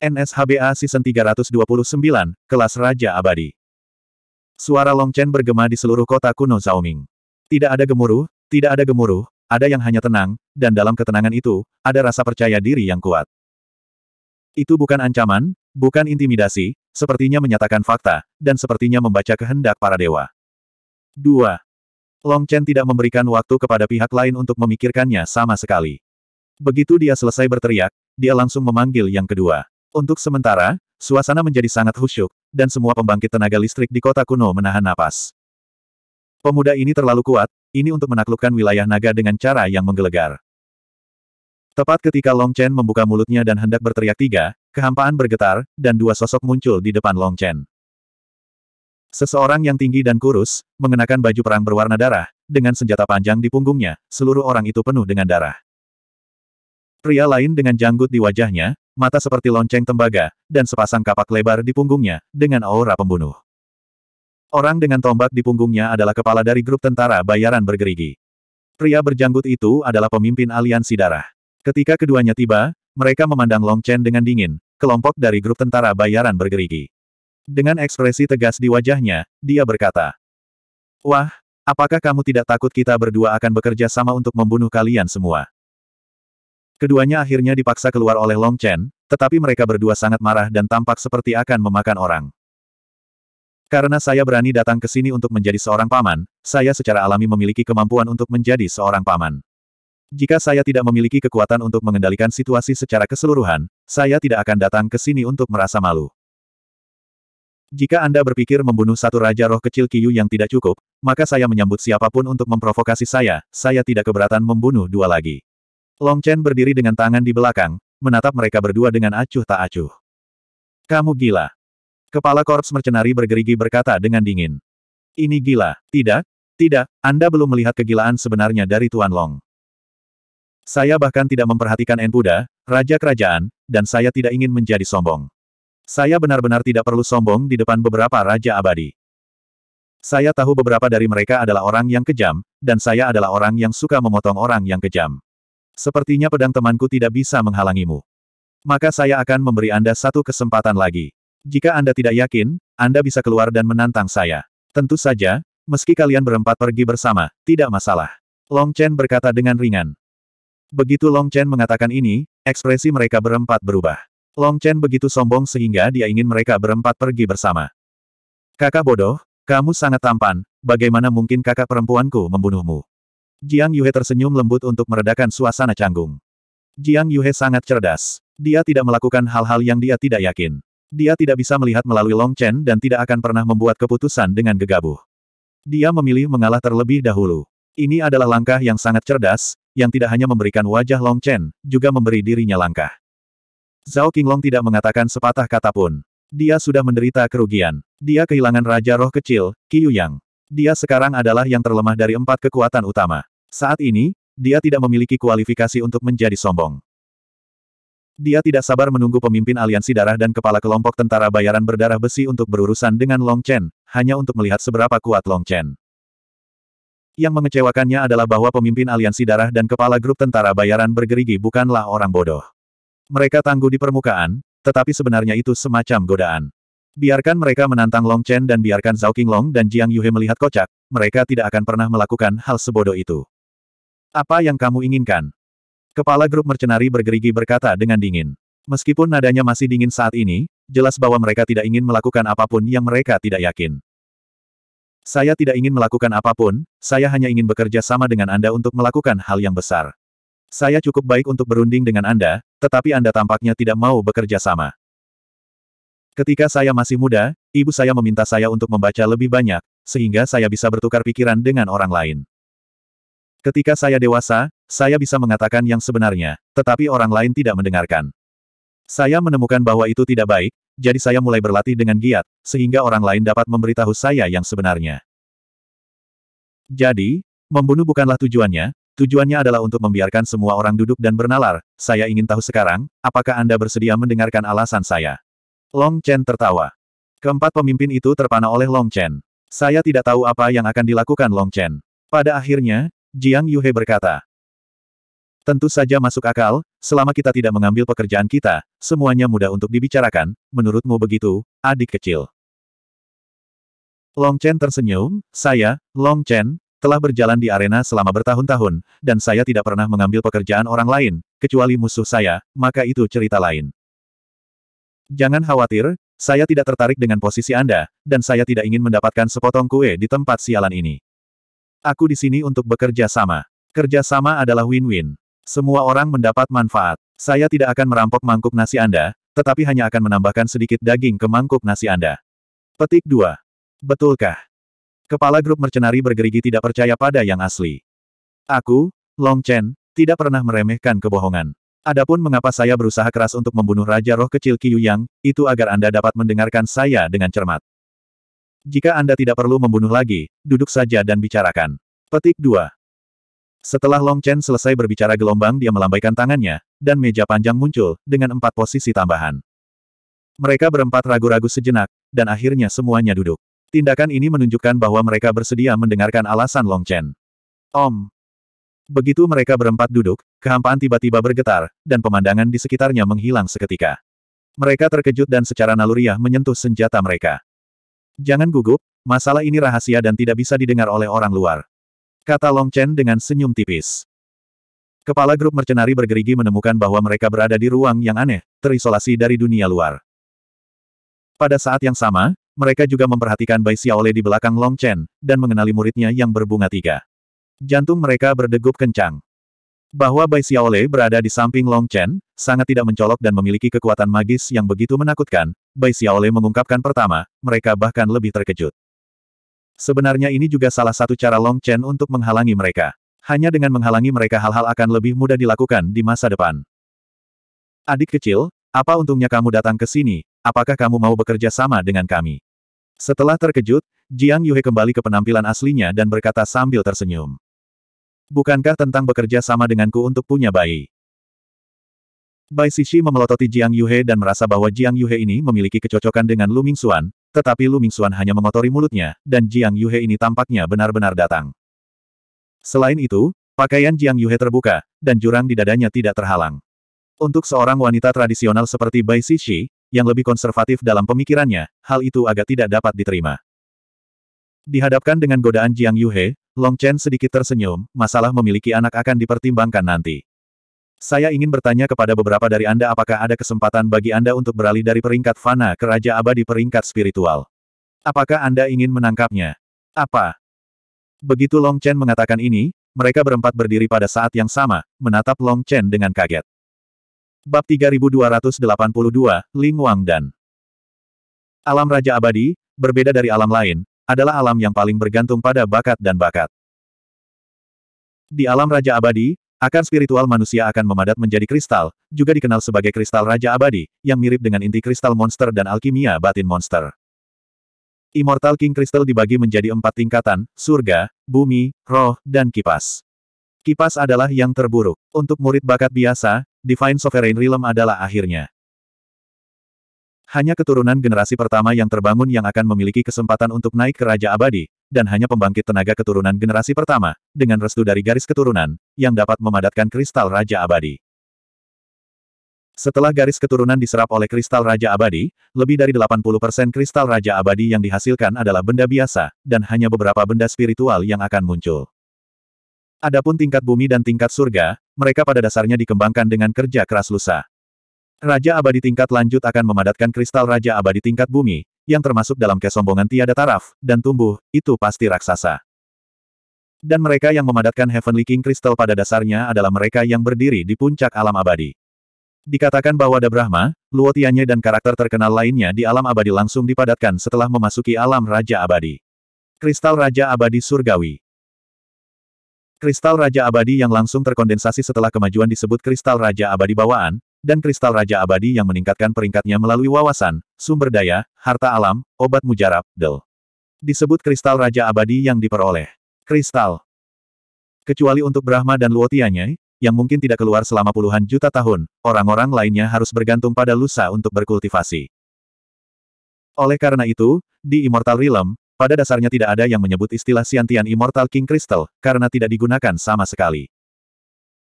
NSHBA Season 329, Kelas Raja Abadi. Suara Longchen bergema di seluruh kota kuno Zhaoming. Tidak ada gemuruh, tidak ada gemuruh, ada yang hanya tenang, dan dalam ketenangan itu, ada rasa percaya diri yang kuat. Itu bukan ancaman, bukan intimidasi, sepertinya menyatakan fakta, dan sepertinya membaca kehendak para dewa. 2. Long Chen tidak memberikan waktu kepada pihak lain untuk memikirkannya sama sekali. Begitu dia selesai berteriak, dia langsung memanggil yang kedua. Untuk sementara, suasana menjadi sangat khusyuk, dan semua pembangkit tenaga listrik di kota kuno menahan napas. Pemuda ini terlalu kuat, ini untuk menaklukkan wilayah naga dengan cara yang menggelegar. Tepat ketika Long Chen membuka mulutnya dan hendak berteriak tiga, kehampaan bergetar, dan dua sosok muncul di depan Long Chen. Seseorang yang tinggi dan kurus, mengenakan baju perang berwarna darah, dengan senjata panjang di punggungnya, seluruh orang itu penuh dengan darah. Pria lain dengan janggut di wajahnya, mata seperti lonceng tembaga, dan sepasang kapak lebar di punggungnya, dengan aura pembunuh. Orang dengan tombak di punggungnya adalah kepala dari grup tentara bayaran bergerigi. Pria berjanggut itu adalah pemimpin aliansi darah. Ketika keduanya tiba, mereka memandang Long Chen dengan dingin, kelompok dari grup tentara bayaran bergerigi. Dengan ekspresi tegas di wajahnya, dia berkata, Wah, apakah kamu tidak takut kita berdua akan bekerja sama untuk membunuh kalian semua? Keduanya akhirnya dipaksa keluar oleh Long Chen, tetapi mereka berdua sangat marah dan tampak seperti akan memakan orang. Karena saya berani datang ke sini untuk menjadi seorang paman, saya secara alami memiliki kemampuan untuk menjadi seorang paman. Jika saya tidak memiliki kekuatan untuk mengendalikan situasi secara keseluruhan, saya tidak akan datang ke sini untuk merasa malu. Jika Anda berpikir membunuh satu raja roh kecil Kiyu yang tidak cukup, maka saya menyambut siapapun untuk memprovokasi saya, saya tidak keberatan membunuh dua lagi. Long Chen berdiri dengan tangan di belakang, menatap mereka berdua dengan acuh tak acuh. Kamu gila. Kepala Korps Mercenari bergerigi berkata dengan dingin. Ini gila, tidak, tidak, Anda belum melihat kegilaan sebenarnya dari Tuan Long. Saya bahkan tidak memperhatikan Enpuda, Raja Kerajaan, dan saya tidak ingin menjadi sombong. Saya benar-benar tidak perlu sombong di depan beberapa Raja Abadi. Saya tahu beberapa dari mereka adalah orang yang kejam, dan saya adalah orang yang suka memotong orang yang kejam. Sepertinya pedang temanku tidak bisa menghalangimu. Maka saya akan memberi Anda satu kesempatan lagi. Jika Anda tidak yakin, Anda bisa keluar dan menantang saya. Tentu saja, meski kalian berempat pergi bersama, tidak masalah. Long Chen berkata dengan ringan. Begitu Long Chen mengatakan ini, ekspresi mereka berempat berubah. Long Chen begitu sombong sehingga dia ingin mereka berempat pergi bersama. Kakak bodoh, kamu sangat tampan, bagaimana mungkin kakak perempuanku membunuhmu? Jiang Yue tersenyum lembut untuk meredakan suasana canggung. Jiang Yue sangat cerdas. Dia tidak melakukan hal-hal yang dia tidak yakin. Dia tidak bisa melihat melalui Long Chen dan tidak akan pernah membuat keputusan dengan gegabah. Dia memilih mengalah terlebih dahulu. Ini adalah langkah yang sangat cerdas, yang tidak hanya memberikan wajah Long Chen, juga memberi dirinya langkah. Zhao Qinglong tidak mengatakan sepatah kata pun. Dia sudah menderita kerugian. Dia kehilangan Raja Roh Kecil, Qiu Yang. Dia sekarang adalah yang terlemah dari empat kekuatan utama. Saat ini, dia tidak memiliki kualifikasi untuk menjadi sombong. Dia tidak sabar menunggu pemimpin aliansi darah dan kepala kelompok tentara bayaran berdarah besi untuk berurusan dengan Long Chen, hanya untuk melihat seberapa kuat Long Chen. Yang mengecewakannya adalah bahwa pemimpin aliansi darah dan kepala grup tentara bayaran bergerigi bukanlah orang bodoh. Mereka tangguh di permukaan, tetapi sebenarnya itu semacam godaan. Biarkan mereka menantang Long Chen dan biarkan Zhao Qinglong dan Jiang Yuhe melihat kocak, mereka tidak akan pernah melakukan hal sebodoh itu. Apa yang kamu inginkan? Kepala grup mercenari bergerigi berkata dengan dingin. Meskipun nadanya masih dingin saat ini, jelas bahwa mereka tidak ingin melakukan apapun yang mereka tidak yakin. Saya tidak ingin melakukan apapun, saya hanya ingin bekerja sama dengan Anda untuk melakukan hal yang besar. Saya cukup baik untuk berunding dengan Anda, tetapi Anda tampaknya tidak mau bekerja sama. Ketika saya masih muda, ibu saya meminta saya untuk membaca lebih banyak, sehingga saya bisa bertukar pikiran dengan orang lain. Ketika saya dewasa, saya bisa mengatakan yang sebenarnya, tetapi orang lain tidak mendengarkan. Saya menemukan bahwa itu tidak baik, jadi saya mulai berlatih dengan giat, sehingga orang lain dapat memberitahu saya yang sebenarnya. Jadi, membunuh bukanlah tujuannya, tujuannya adalah untuk membiarkan semua orang duduk dan bernalar, saya ingin tahu sekarang, apakah Anda bersedia mendengarkan alasan saya? Long Chen tertawa. Keempat pemimpin itu terpana oleh Long Chen. Saya tidak tahu apa yang akan dilakukan Long Chen. Pada akhirnya, Jiang Yuhe berkata. Tentu saja masuk akal, selama kita tidak mengambil pekerjaan kita, semuanya mudah untuk dibicarakan, menurutmu begitu, adik kecil. Long Chen tersenyum, saya, Long Chen, telah berjalan di arena selama bertahun-tahun, dan saya tidak pernah mengambil pekerjaan orang lain, kecuali musuh saya, maka itu cerita lain. Jangan khawatir, saya tidak tertarik dengan posisi Anda, dan saya tidak ingin mendapatkan sepotong kue di tempat sialan ini. Aku di sini untuk bekerja sama. Kerja sama adalah win-win. Semua orang mendapat manfaat. Saya tidak akan merampok mangkuk nasi Anda, tetapi hanya akan menambahkan sedikit daging ke mangkuk nasi Anda. Petik 2. Betulkah? Kepala grup mercenari bergerigi tidak percaya pada yang asli. Aku, Long Chen, tidak pernah meremehkan kebohongan. Adapun mengapa saya berusaha keras untuk membunuh Raja Roh Kecil Qiu Yang, itu agar Anda dapat mendengarkan saya dengan cermat. Jika Anda tidak perlu membunuh lagi, duduk saja dan bicarakan. Petik 2. Setelah Long Chen selesai berbicara gelombang dia melambaikan tangannya, dan meja panjang muncul, dengan empat posisi tambahan. Mereka berempat ragu-ragu sejenak, dan akhirnya semuanya duduk. Tindakan ini menunjukkan bahwa mereka bersedia mendengarkan alasan Long Chen. Om. Begitu mereka berempat duduk, kehampaan tiba-tiba bergetar, dan pemandangan di sekitarnya menghilang seketika. Mereka terkejut dan secara naluriah menyentuh senjata mereka. Jangan gugup, masalah ini rahasia dan tidak bisa didengar oleh orang luar. Kata Long Chen dengan senyum tipis. Kepala grup mercenari bergerigi menemukan bahwa mereka berada di ruang yang aneh, terisolasi dari dunia luar. Pada saat yang sama, mereka juga memperhatikan Bai Xiaole di belakang Long Chen, dan mengenali muridnya yang berbunga tiga. Jantung mereka berdegup kencang. Bahwa Bai Xiaole berada di samping Long Chen, sangat tidak mencolok dan memiliki kekuatan magis yang begitu menakutkan, Bai Xiaole mengungkapkan pertama, mereka bahkan lebih terkejut. Sebenarnya ini juga salah satu cara Long Chen untuk menghalangi mereka. Hanya dengan menghalangi mereka hal-hal akan lebih mudah dilakukan di masa depan. Adik kecil, apa untungnya kamu datang ke sini, apakah kamu mau bekerja sama dengan kami? Setelah terkejut, Jiang Yue kembali ke penampilan aslinya dan berkata sambil tersenyum. Bukankah tentang bekerja sama denganku untuk punya bayi? Bai Sishi memelototi Jiang Yuhe dan merasa bahwa Jiang Yuhe ini memiliki kecocokan dengan Lu Mingxuan, tetapi Lu Mingxuan hanya mengotori mulutnya, dan Jiang Yuhe ini tampaknya benar-benar datang. Selain itu, pakaian Jiang Yuhe terbuka, dan jurang di dadanya tidak terhalang. Untuk seorang wanita tradisional seperti Bai Sishi, yang lebih konservatif dalam pemikirannya, hal itu agak tidak dapat diterima. Dihadapkan dengan godaan Jiang Yuhe, Long Chen sedikit tersenyum, masalah memiliki anak akan dipertimbangkan nanti. Saya ingin bertanya kepada beberapa dari Anda apakah ada kesempatan bagi Anda untuk beralih dari peringkat fana ke Raja Abadi peringkat spiritual. Apakah Anda ingin menangkapnya? Apa? Begitu Long Chen mengatakan ini, mereka berempat berdiri pada saat yang sama, menatap Long Chen dengan kaget. Bab 3282, Ling Wang dan Alam Raja Abadi, berbeda dari alam lain, adalah alam yang paling bergantung pada bakat dan bakat. Di alam Raja Abadi, akar spiritual manusia akan memadat menjadi kristal, juga dikenal sebagai kristal Raja Abadi, yang mirip dengan inti kristal monster dan alkimia batin monster. Immortal King Crystal dibagi menjadi empat tingkatan, surga, bumi, roh, dan kipas. Kipas adalah yang terburuk. Untuk murid bakat biasa, Divine Sovereign Realm adalah akhirnya. Hanya keturunan generasi pertama yang terbangun yang akan memiliki kesempatan untuk naik ke Raja Abadi, dan hanya pembangkit tenaga keturunan generasi pertama, dengan restu dari garis keturunan, yang dapat memadatkan kristal Raja Abadi. Setelah garis keturunan diserap oleh kristal Raja Abadi, lebih dari 80% kristal Raja Abadi yang dihasilkan adalah benda biasa, dan hanya beberapa benda spiritual yang akan muncul. Adapun tingkat bumi dan tingkat surga, mereka pada dasarnya dikembangkan dengan kerja keras lusa. Raja abadi tingkat lanjut akan memadatkan kristal Raja abadi tingkat bumi, yang termasuk dalam kesombongan tiada taraf, dan tumbuh, itu pasti raksasa. Dan mereka yang memadatkan Heavenly King Crystal pada dasarnya adalah mereka yang berdiri di puncak alam abadi. Dikatakan bahwa Da Brahma, Luotianye dan karakter terkenal lainnya di alam abadi langsung dipadatkan setelah memasuki alam Raja Abadi. Kristal Raja Abadi Surgawi Kristal Raja Abadi yang langsung terkondensasi setelah kemajuan disebut Kristal Raja Abadi Bawaan, dan kristal Raja Abadi yang meningkatkan peringkatnya melalui wawasan, sumber daya, harta alam, obat mujarab, del. Disebut kristal Raja Abadi yang diperoleh. Kristal. Kecuali untuk Brahma dan Luotianya, yang mungkin tidak keluar selama puluhan juta tahun, orang-orang lainnya harus bergantung pada lusa untuk berkultivasi. Oleh karena itu, di Immortal Realm, pada dasarnya tidak ada yang menyebut istilah Siantian Immortal King Crystal, karena tidak digunakan sama sekali.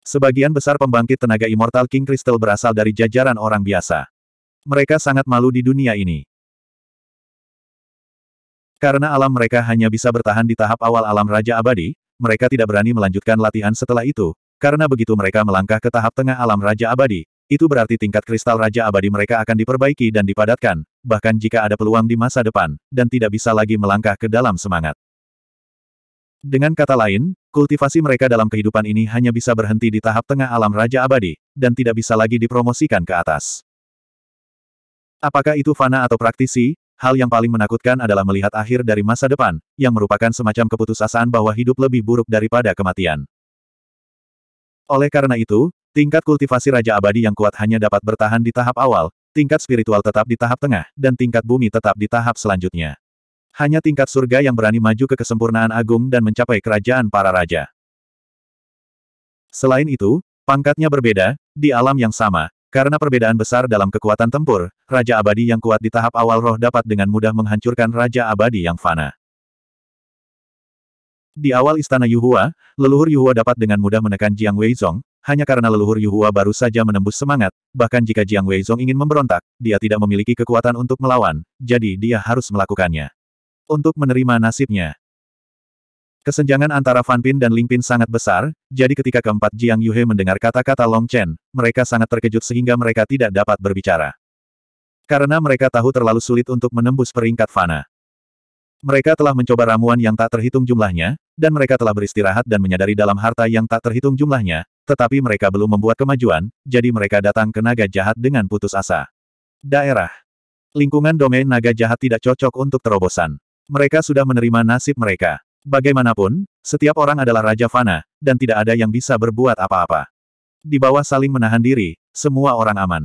Sebagian besar pembangkit tenaga Immortal King Crystal berasal dari jajaran orang biasa. Mereka sangat malu di dunia ini. Karena alam mereka hanya bisa bertahan di tahap awal alam Raja Abadi, mereka tidak berani melanjutkan latihan setelah itu, karena begitu mereka melangkah ke tahap tengah alam Raja Abadi, itu berarti tingkat kristal Raja Abadi mereka akan diperbaiki dan dipadatkan, bahkan jika ada peluang di masa depan, dan tidak bisa lagi melangkah ke dalam semangat. Dengan kata lain, Kultivasi mereka dalam kehidupan ini hanya bisa berhenti di tahap tengah alam Raja Abadi, dan tidak bisa lagi dipromosikan ke atas. Apakah itu fana atau praktisi? Hal yang paling menakutkan adalah melihat akhir dari masa depan, yang merupakan semacam keputusasaan bahwa hidup lebih buruk daripada kematian. Oleh karena itu, tingkat kultivasi Raja Abadi yang kuat hanya dapat bertahan di tahap awal, tingkat spiritual tetap di tahap tengah, dan tingkat bumi tetap di tahap selanjutnya. Hanya tingkat surga yang berani maju ke kesempurnaan agung dan mencapai kerajaan para raja. Selain itu, pangkatnya berbeda, di alam yang sama, karena perbedaan besar dalam kekuatan tempur, Raja Abadi yang kuat di tahap awal roh dapat dengan mudah menghancurkan Raja Abadi yang fana. Di awal Istana Yuhua, leluhur Yuhua dapat dengan mudah menekan Jiang Weizong, hanya karena leluhur Yuhua baru saja menembus semangat, bahkan jika Jiang Weizong ingin memberontak, dia tidak memiliki kekuatan untuk melawan, jadi dia harus melakukannya untuk menerima nasibnya. Kesenjangan antara Fan Pin dan Ling Pin sangat besar, jadi ketika keempat Jiang Yuhe mendengar kata-kata Long Chen, mereka sangat terkejut sehingga mereka tidak dapat berbicara. Karena mereka tahu terlalu sulit untuk menembus peringkat Fana. Mereka telah mencoba ramuan yang tak terhitung jumlahnya, dan mereka telah beristirahat dan menyadari dalam harta yang tak terhitung jumlahnya, tetapi mereka belum membuat kemajuan, jadi mereka datang ke naga jahat dengan putus asa. Daerah Lingkungan domain naga jahat tidak cocok untuk terobosan. Mereka sudah menerima nasib mereka. Bagaimanapun, setiap orang adalah Raja Fana, dan tidak ada yang bisa berbuat apa-apa. Di bawah saling menahan diri, semua orang aman.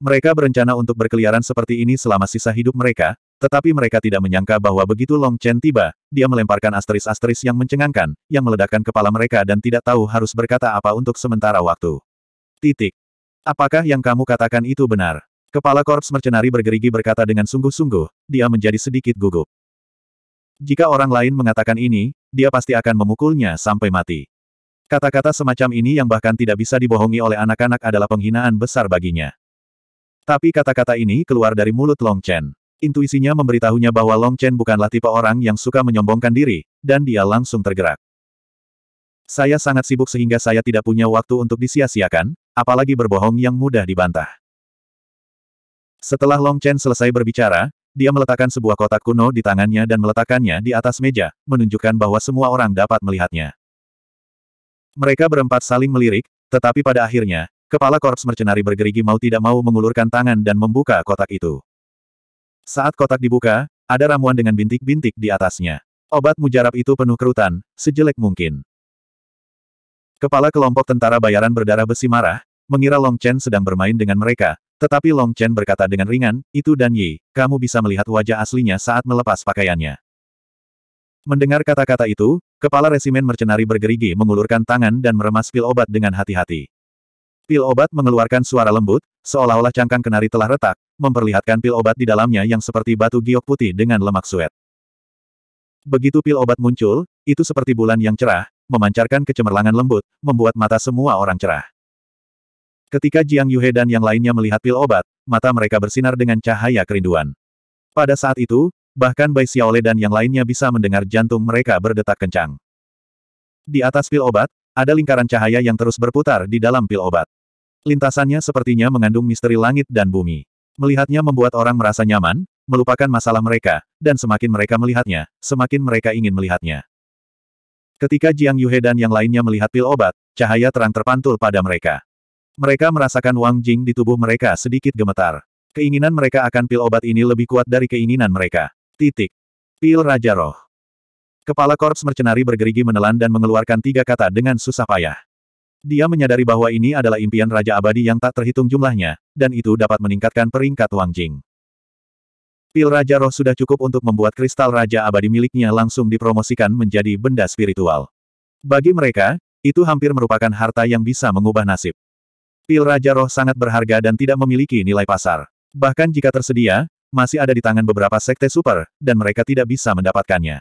Mereka berencana untuk berkeliaran seperti ini selama sisa hidup mereka, tetapi mereka tidak menyangka bahwa begitu Long Chen tiba, dia melemparkan asteris-asteris yang mencengangkan, yang meledakkan kepala mereka dan tidak tahu harus berkata apa untuk sementara waktu. Titik. Apakah yang kamu katakan itu benar? Kepala Korps Mercenari bergerigi berkata dengan sungguh-sungguh, dia menjadi sedikit gugup. Jika orang lain mengatakan ini, dia pasti akan memukulnya sampai mati. Kata-kata semacam ini yang bahkan tidak bisa dibohongi oleh anak-anak adalah penghinaan besar baginya. Tapi kata-kata ini keluar dari mulut Long Chen. Intuisinya memberitahunya bahwa Long Chen bukanlah tipe orang yang suka menyombongkan diri, dan dia langsung tergerak. Saya sangat sibuk sehingga saya tidak punya waktu untuk disia-siakan, apalagi berbohong yang mudah dibantah. Setelah Long Chen selesai berbicara, dia meletakkan sebuah kotak kuno di tangannya dan meletakkannya di atas meja, menunjukkan bahwa semua orang dapat melihatnya. Mereka berempat saling melirik, tetapi pada akhirnya, kepala korps mercenari bergerigi mau tidak mau mengulurkan tangan dan membuka kotak itu. Saat kotak dibuka, ada ramuan dengan bintik-bintik di atasnya. Obat mujarab itu penuh kerutan, sejelek mungkin. Kepala kelompok tentara bayaran berdarah besi marah, mengira Long Chen sedang bermain dengan mereka, tetapi Long Chen berkata dengan ringan, itu Dan Yi, kamu bisa melihat wajah aslinya saat melepas pakaiannya. Mendengar kata-kata itu, kepala resimen mercenari bergerigi mengulurkan tangan dan meremas pil obat dengan hati-hati. Pil obat mengeluarkan suara lembut, seolah-olah cangkang kenari telah retak, memperlihatkan pil obat di dalamnya yang seperti batu giok putih dengan lemak suet. Begitu pil obat muncul, itu seperti bulan yang cerah, memancarkan kecemerlangan lembut, membuat mata semua orang cerah. Ketika Jiang Yuhe dan yang lainnya melihat pil obat, mata mereka bersinar dengan cahaya kerinduan. Pada saat itu, bahkan Bai Xiaole dan yang lainnya bisa mendengar jantung mereka berdetak kencang. Di atas pil obat, ada lingkaran cahaya yang terus berputar di dalam pil obat. Lintasannya sepertinya mengandung misteri langit dan bumi. Melihatnya membuat orang merasa nyaman, melupakan masalah mereka, dan semakin mereka melihatnya, semakin mereka ingin melihatnya. Ketika Jiang Yuhe dan yang lainnya melihat pil obat, cahaya terang terpantul pada mereka. Mereka merasakan Wang Jing di tubuh mereka sedikit gemetar. Keinginan mereka akan pil obat ini lebih kuat dari keinginan mereka. Titik. Pil Raja Roh. Kepala Korps Mercenari bergerigi menelan dan mengeluarkan tiga kata dengan susah payah. Dia menyadari bahwa ini adalah impian Raja Abadi yang tak terhitung jumlahnya, dan itu dapat meningkatkan peringkat Wang Jing. Pil Raja Roh sudah cukup untuk membuat kristal Raja Abadi miliknya langsung dipromosikan menjadi benda spiritual. Bagi mereka, itu hampir merupakan harta yang bisa mengubah nasib. Pil Raja Roh sangat berharga dan tidak memiliki nilai pasar. Bahkan jika tersedia, masih ada di tangan beberapa sekte super, dan mereka tidak bisa mendapatkannya.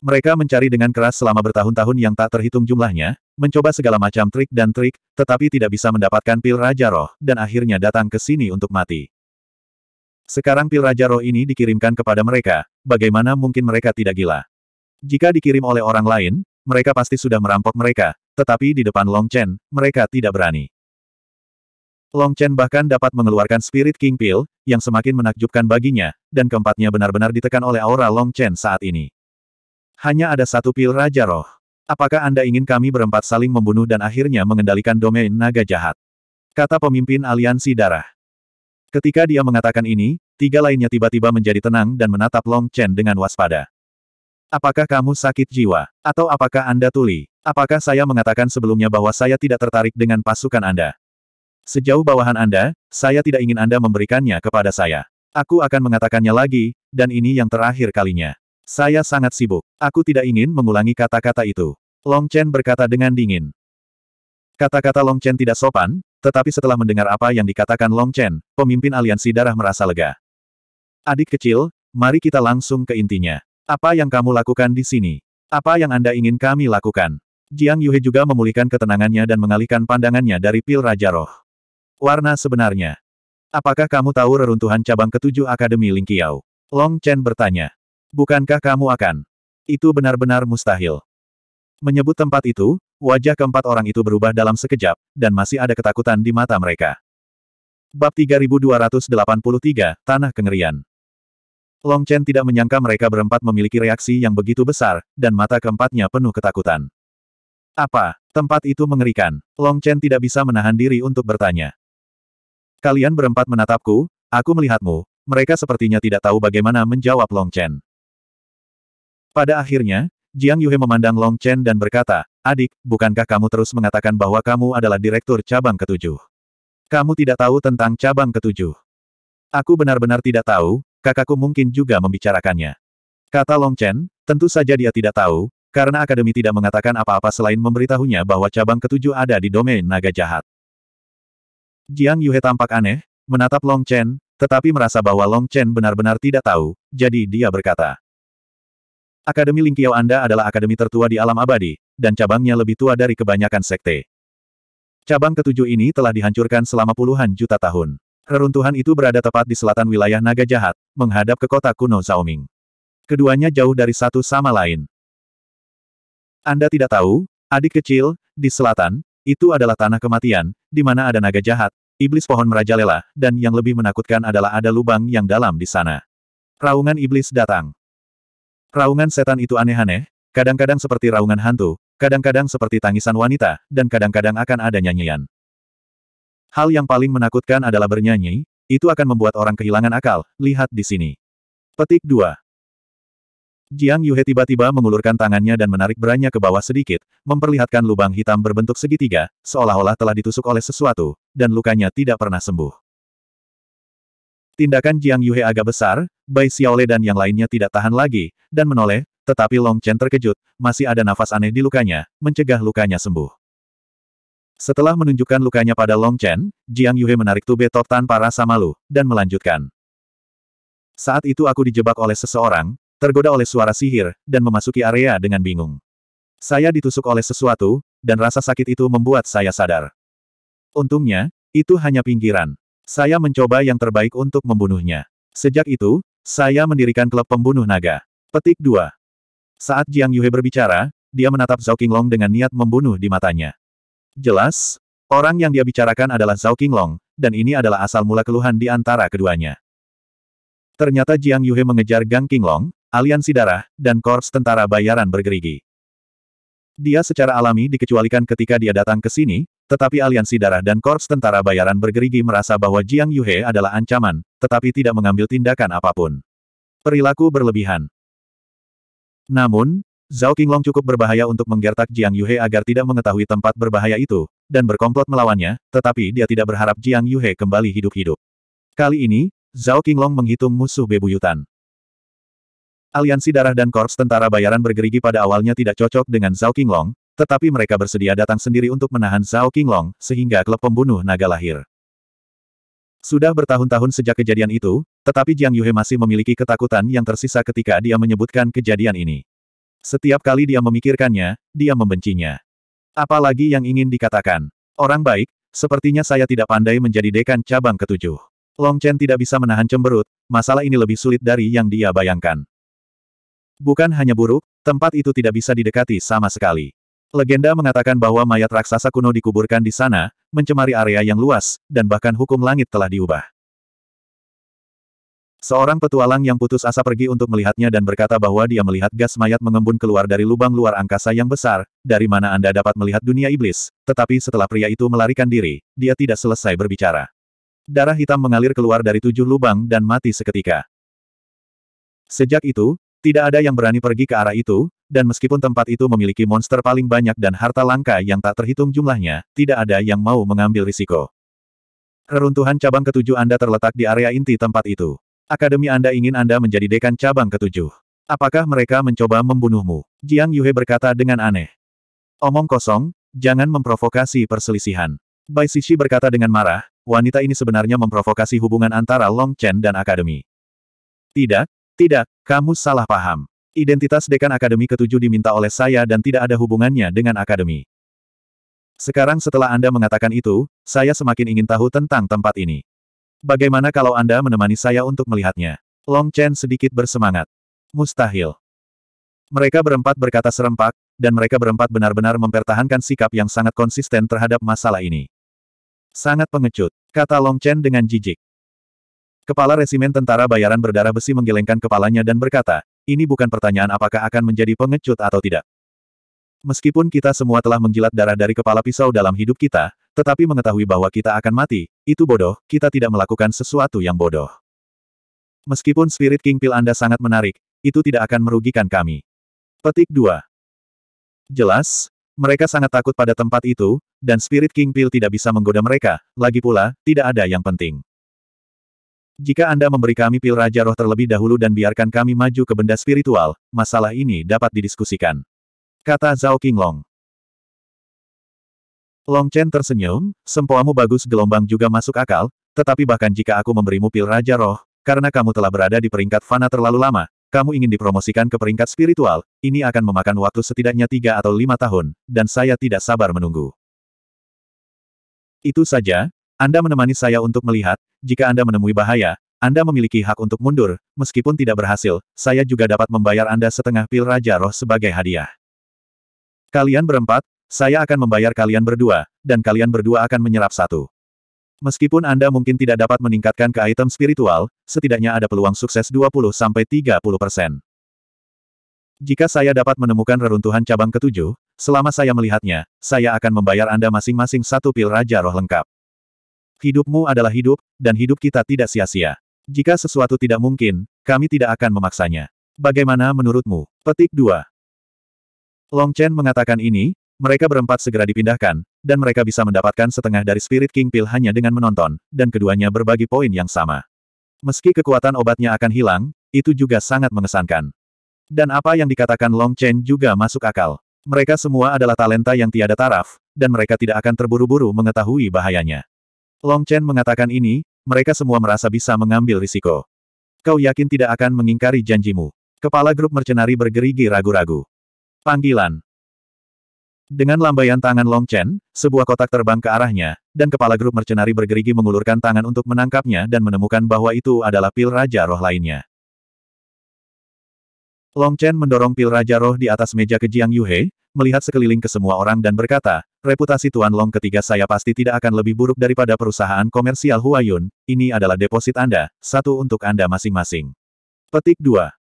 Mereka mencari dengan keras selama bertahun-tahun yang tak terhitung jumlahnya, mencoba segala macam trik dan trik, tetapi tidak bisa mendapatkan pil Raja Roh, dan akhirnya datang ke sini untuk mati. Sekarang pil Raja Roh ini dikirimkan kepada mereka, bagaimana mungkin mereka tidak gila? Jika dikirim oleh orang lain, mereka pasti sudah merampok mereka, tetapi di depan Long Chen, mereka tidak berani. Long Chen bahkan dapat mengeluarkan spirit King Pill, yang semakin menakjubkan baginya, dan keempatnya benar-benar ditekan oleh aura Long Chen saat ini. Hanya ada satu pil Raja Roh. Apakah Anda ingin kami berempat saling membunuh dan akhirnya mengendalikan domain naga jahat? Kata pemimpin aliansi darah. Ketika dia mengatakan ini, tiga lainnya tiba-tiba menjadi tenang dan menatap Long Chen dengan waspada. Apakah kamu sakit jiwa? Atau apakah Anda tuli? Apakah saya mengatakan sebelumnya bahwa saya tidak tertarik dengan pasukan Anda? Sejauh bawahan Anda, saya tidak ingin Anda memberikannya kepada saya. Aku akan mengatakannya lagi, dan ini yang terakhir kalinya. Saya sangat sibuk. Aku tidak ingin mengulangi kata-kata itu. Long Chen berkata dengan dingin. Kata-kata Long Chen tidak sopan, tetapi setelah mendengar apa yang dikatakan Long Chen, pemimpin aliansi darah merasa lega. Adik kecil, mari kita langsung ke intinya. Apa yang kamu lakukan di sini? Apa yang Anda ingin kami lakukan? Jiang Yuhe juga memulihkan ketenangannya dan mengalihkan pandangannya dari pil Raja Roh. Warna sebenarnya. Apakah kamu tahu reruntuhan cabang ketujuh Akademi Lingqiao? Long Chen bertanya. Bukankah kamu akan? Itu benar-benar mustahil. Menyebut tempat itu, wajah keempat orang itu berubah dalam sekejap, dan masih ada ketakutan di mata mereka. Bab 3283, Tanah Kengerian Long Chen tidak menyangka mereka berempat memiliki reaksi yang begitu besar, dan mata keempatnya penuh ketakutan. Apa? Tempat itu mengerikan. Long Chen tidak bisa menahan diri untuk bertanya. Kalian berempat menatapku, aku melihatmu. Mereka sepertinya tidak tahu bagaimana menjawab Long Chen. Pada akhirnya, Jiang Yuhe memandang Long Chen dan berkata, Adik, bukankah kamu terus mengatakan bahwa kamu adalah direktur cabang ketujuh? Kamu tidak tahu tentang cabang ketujuh. Aku benar-benar tidak tahu, kakakku mungkin juga membicarakannya. Kata Long Chen, tentu saja dia tidak tahu, karena akademi tidak mengatakan apa-apa selain memberitahunya bahwa cabang ketujuh ada di domain naga jahat. Jiang Yue tampak aneh, menatap Long Chen, tetapi merasa bahwa Long Chen benar-benar tidak tahu, jadi dia berkata. Akademi Lingqiao Anda adalah akademi tertua di alam abadi, dan cabangnya lebih tua dari kebanyakan sekte. Cabang ketujuh ini telah dihancurkan selama puluhan juta tahun. Reruntuhan itu berada tepat di selatan wilayah naga jahat, menghadap ke kota kuno Zaoming. Keduanya jauh dari satu sama lain. Anda tidak tahu, adik kecil, di selatan, itu adalah tanah kematian, di mana ada naga jahat, iblis pohon merajalela, dan yang lebih menakutkan adalah ada lubang yang dalam di sana. Raungan iblis datang. Raungan setan itu aneh-aneh, kadang-kadang seperti raungan hantu, kadang-kadang seperti tangisan wanita, dan kadang-kadang akan ada nyanyian. Hal yang paling menakutkan adalah bernyanyi, itu akan membuat orang kehilangan akal, lihat di sini. Petik 2. Jiang Yuhe tiba-tiba mengulurkan tangannya dan menarik beranya ke bawah sedikit, memperlihatkan lubang hitam berbentuk segitiga, seolah-olah telah ditusuk oleh sesuatu, dan lukanya tidak pernah sembuh. Tindakan Jiang Yuhe agak besar, Bai Xiaole dan yang lainnya tidak tahan lagi, dan menoleh, tetapi Long Chen terkejut, masih ada nafas aneh di lukanya, mencegah lukanya sembuh. Setelah menunjukkan lukanya pada Long Chen, Jiang Yue menarik tube top tanpa rasa malu, dan melanjutkan. Saat itu aku dijebak oleh seseorang, tergoda oleh suara sihir, dan memasuki area dengan bingung. Saya ditusuk oleh sesuatu, dan rasa sakit itu membuat saya sadar. Untungnya, itu hanya pinggiran. Saya mencoba yang terbaik untuk membunuhnya. Sejak itu, saya mendirikan klub pembunuh naga. Petik 2. Saat Jiang Yue berbicara, dia menatap Zhao Qinglong dengan niat membunuh di matanya. Jelas, orang yang dia bicarakan adalah Zhao Qinglong, dan ini adalah asal mula keluhan di antara keduanya. Ternyata Jiang Yuhe mengejar Gang Qinglong, aliansi darah, dan korps tentara bayaran bergerigi. Dia secara alami dikecualikan ketika dia datang ke sini, tetapi aliansi darah dan korps tentara bayaran bergerigi merasa bahwa Jiang Yuhe adalah ancaman, tetapi tidak mengambil tindakan apapun. Perilaku berlebihan. Namun, Zhao Qinglong cukup berbahaya untuk menggertak Jiang Yuhe agar tidak mengetahui tempat berbahaya itu, dan berkomplot melawannya, tetapi dia tidak berharap Jiang Yuhe kembali hidup-hidup. Kali ini, Zhao Qinglong menghitung musuh bebuyutan. Aliansi Darah dan Korps Tentara Bayaran bergerigi pada awalnya tidak cocok dengan Zhao Qinglong, tetapi mereka bersedia datang sendiri untuk menahan Zhao Qinglong, sehingga klub pembunuh naga lahir. Sudah bertahun-tahun sejak kejadian itu, tetapi Jiang Yuhe masih memiliki ketakutan yang tersisa ketika dia menyebutkan kejadian ini. Setiap kali dia memikirkannya, dia membencinya. Apalagi yang ingin dikatakan. Orang baik, sepertinya saya tidak pandai menjadi dekan cabang ketujuh. Long Chen tidak bisa menahan cemberut, masalah ini lebih sulit dari yang dia bayangkan. Bukan hanya buruk, tempat itu tidak bisa didekati sama sekali. Legenda mengatakan bahwa mayat raksasa kuno dikuburkan di sana, mencemari area yang luas, dan bahkan hukum langit telah diubah. Seorang petualang yang putus asa pergi untuk melihatnya dan berkata bahwa dia melihat gas mayat mengembun keluar dari lubang luar angkasa yang besar, dari mana Anda dapat melihat dunia iblis. Tetapi setelah pria itu melarikan diri, dia tidak selesai berbicara. Darah hitam mengalir keluar dari tujuh lubang dan mati seketika. Sejak itu, tidak ada yang berani pergi ke arah itu, dan meskipun tempat itu memiliki monster paling banyak dan harta langka yang tak terhitung jumlahnya, tidak ada yang mau mengambil risiko. Reruntuhan cabang ketujuh Anda terletak di area inti tempat itu. Akademi Anda ingin Anda menjadi dekan cabang ketujuh. Apakah mereka mencoba membunuhmu? Jiang Yuhe berkata dengan aneh. Omong kosong, jangan memprovokasi perselisihan. Bai Sisi berkata dengan marah, wanita ini sebenarnya memprovokasi hubungan antara Long Chen dan Akademi. Tidak, tidak, kamu salah paham. Identitas dekan Akademi ketujuh diminta oleh saya dan tidak ada hubungannya dengan Akademi. Sekarang setelah Anda mengatakan itu, saya semakin ingin tahu tentang tempat ini. Bagaimana kalau Anda menemani saya untuk melihatnya? Long Chen sedikit bersemangat. Mustahil. Mereka berempat berkata serempak, dan mereka berempat benar-benar mempertahankan sikap yang sangat konsisten terhadap masalah ini. Sangat pengecut, kata Long Chen dengan jijik. Kepala resimen tentara bayaran berdarah besi menggelengkan kepalanya dan berkata, ini bukan pertanyaan apakah akan menjadi pengecut atau tidak. Meskipun kita semua telah menjilat darah dari kepala pisau dalam hidup kita, tetapi mengetahui bahwa kita akan mati, itu bodoh, kita tidak melakukan sesuatu yang bodoh. Meskipun Spirit King Pil Anda sangat menarik, itu tidak akan merugikan kami. Petik 2. Jelas, mereka sangat takut pada tempat itu, dan Spirit King Pil tidak bisa menggoda mereka, lagi pula, tidak ada yang penting. Jika Anda memberi kami pil Raja Roh terlebih dahulu dan biarkan kami maju ke benda spiritual, masalah ini dapat didiskusikan. Kata Zhao Qinglong. Long Chen tersenyum, sempoamu bagus gelombang juga masuk akal, tetapi bahkan jika aku memberimu pil Raja Roh, karena kamu telah berada di peringkat fana terlalu lama, kamu ingin dipromosikan ke peringkat spiritual, ini akan memakan waktu setidaknya tiga atau lima tahun, dan saya tidak sabar menunggu. Itu saja, Anda menemani saya untuk melihat, jika Anda menemui bahaya, Anda memiliki hak untuk mundur, meskipun tidak berhasil, saya juga dapat membayar Anda setengah pil Raja Roh sebagai hadiah. Kalian berempat, saya akan membayar kalian berdua, dan kalian berdua akan menyerap satu. Meskipun Anda mungkin tidak dapat meningkatkan ke item spiritual, setidaknya ada peluang sukses 20-30%. Jika saya dapat menemukan reruntuhan cabang ketujuh, selama saya melihatnya, saya akan membayar Anda masing-masing satu pil Raja Roh lengkap. Hidupmu adalah hidup, dan hidup kita tidak sia-sia. Jika sesuatu tidak mungkin, kami tidak akan memaksanya. Bagaimana menurutmu? Petik 2. Long Chen mengatakan ini, mereka berempat segera dipindahkan, dan mereka bisa mendapatkan setengah dari Spirit King Pill hanya dengan menonton, dan keduanya berbagi poin yang sama. Meski kekuatan obatnya akan hilang, itu juga sangat mengesankan. Dan apa yang dikatakan Long Chen juga masuk akal. Mereka semua adalah talenta yang tiada taraf, dan mereka tidak akan terburu-buru mengetahui bahayanya. Long Chen mengatakan ini, mereka semua merasa bisa mengambil risiko. Kau yakin tidak akan mengingkari janjimu? Kepala grup mercenari bergerigi ragu-ragu. Panggilan. Dengan lambaian tangan Long Chen, sebuah kotak terbang ke arahnya, dan kepala grup mercenari bergerigi mengulurkan tangan untuk menangkapnya dan menemukan bahwa itu adalah pil Raja Roh lainnya. Long Chen mendorong pil Raja Roh di atas meja ke Jiang Yuhe, melihat sekeliling ke semua orang dan berkata, reputasi Tuan Long ketiga saya pasti tidak akan lebih buruk daripada perusahaan komersial Huayun, ini adalah deposit Anda, satu untuk Anda masing-masing. Petik 2.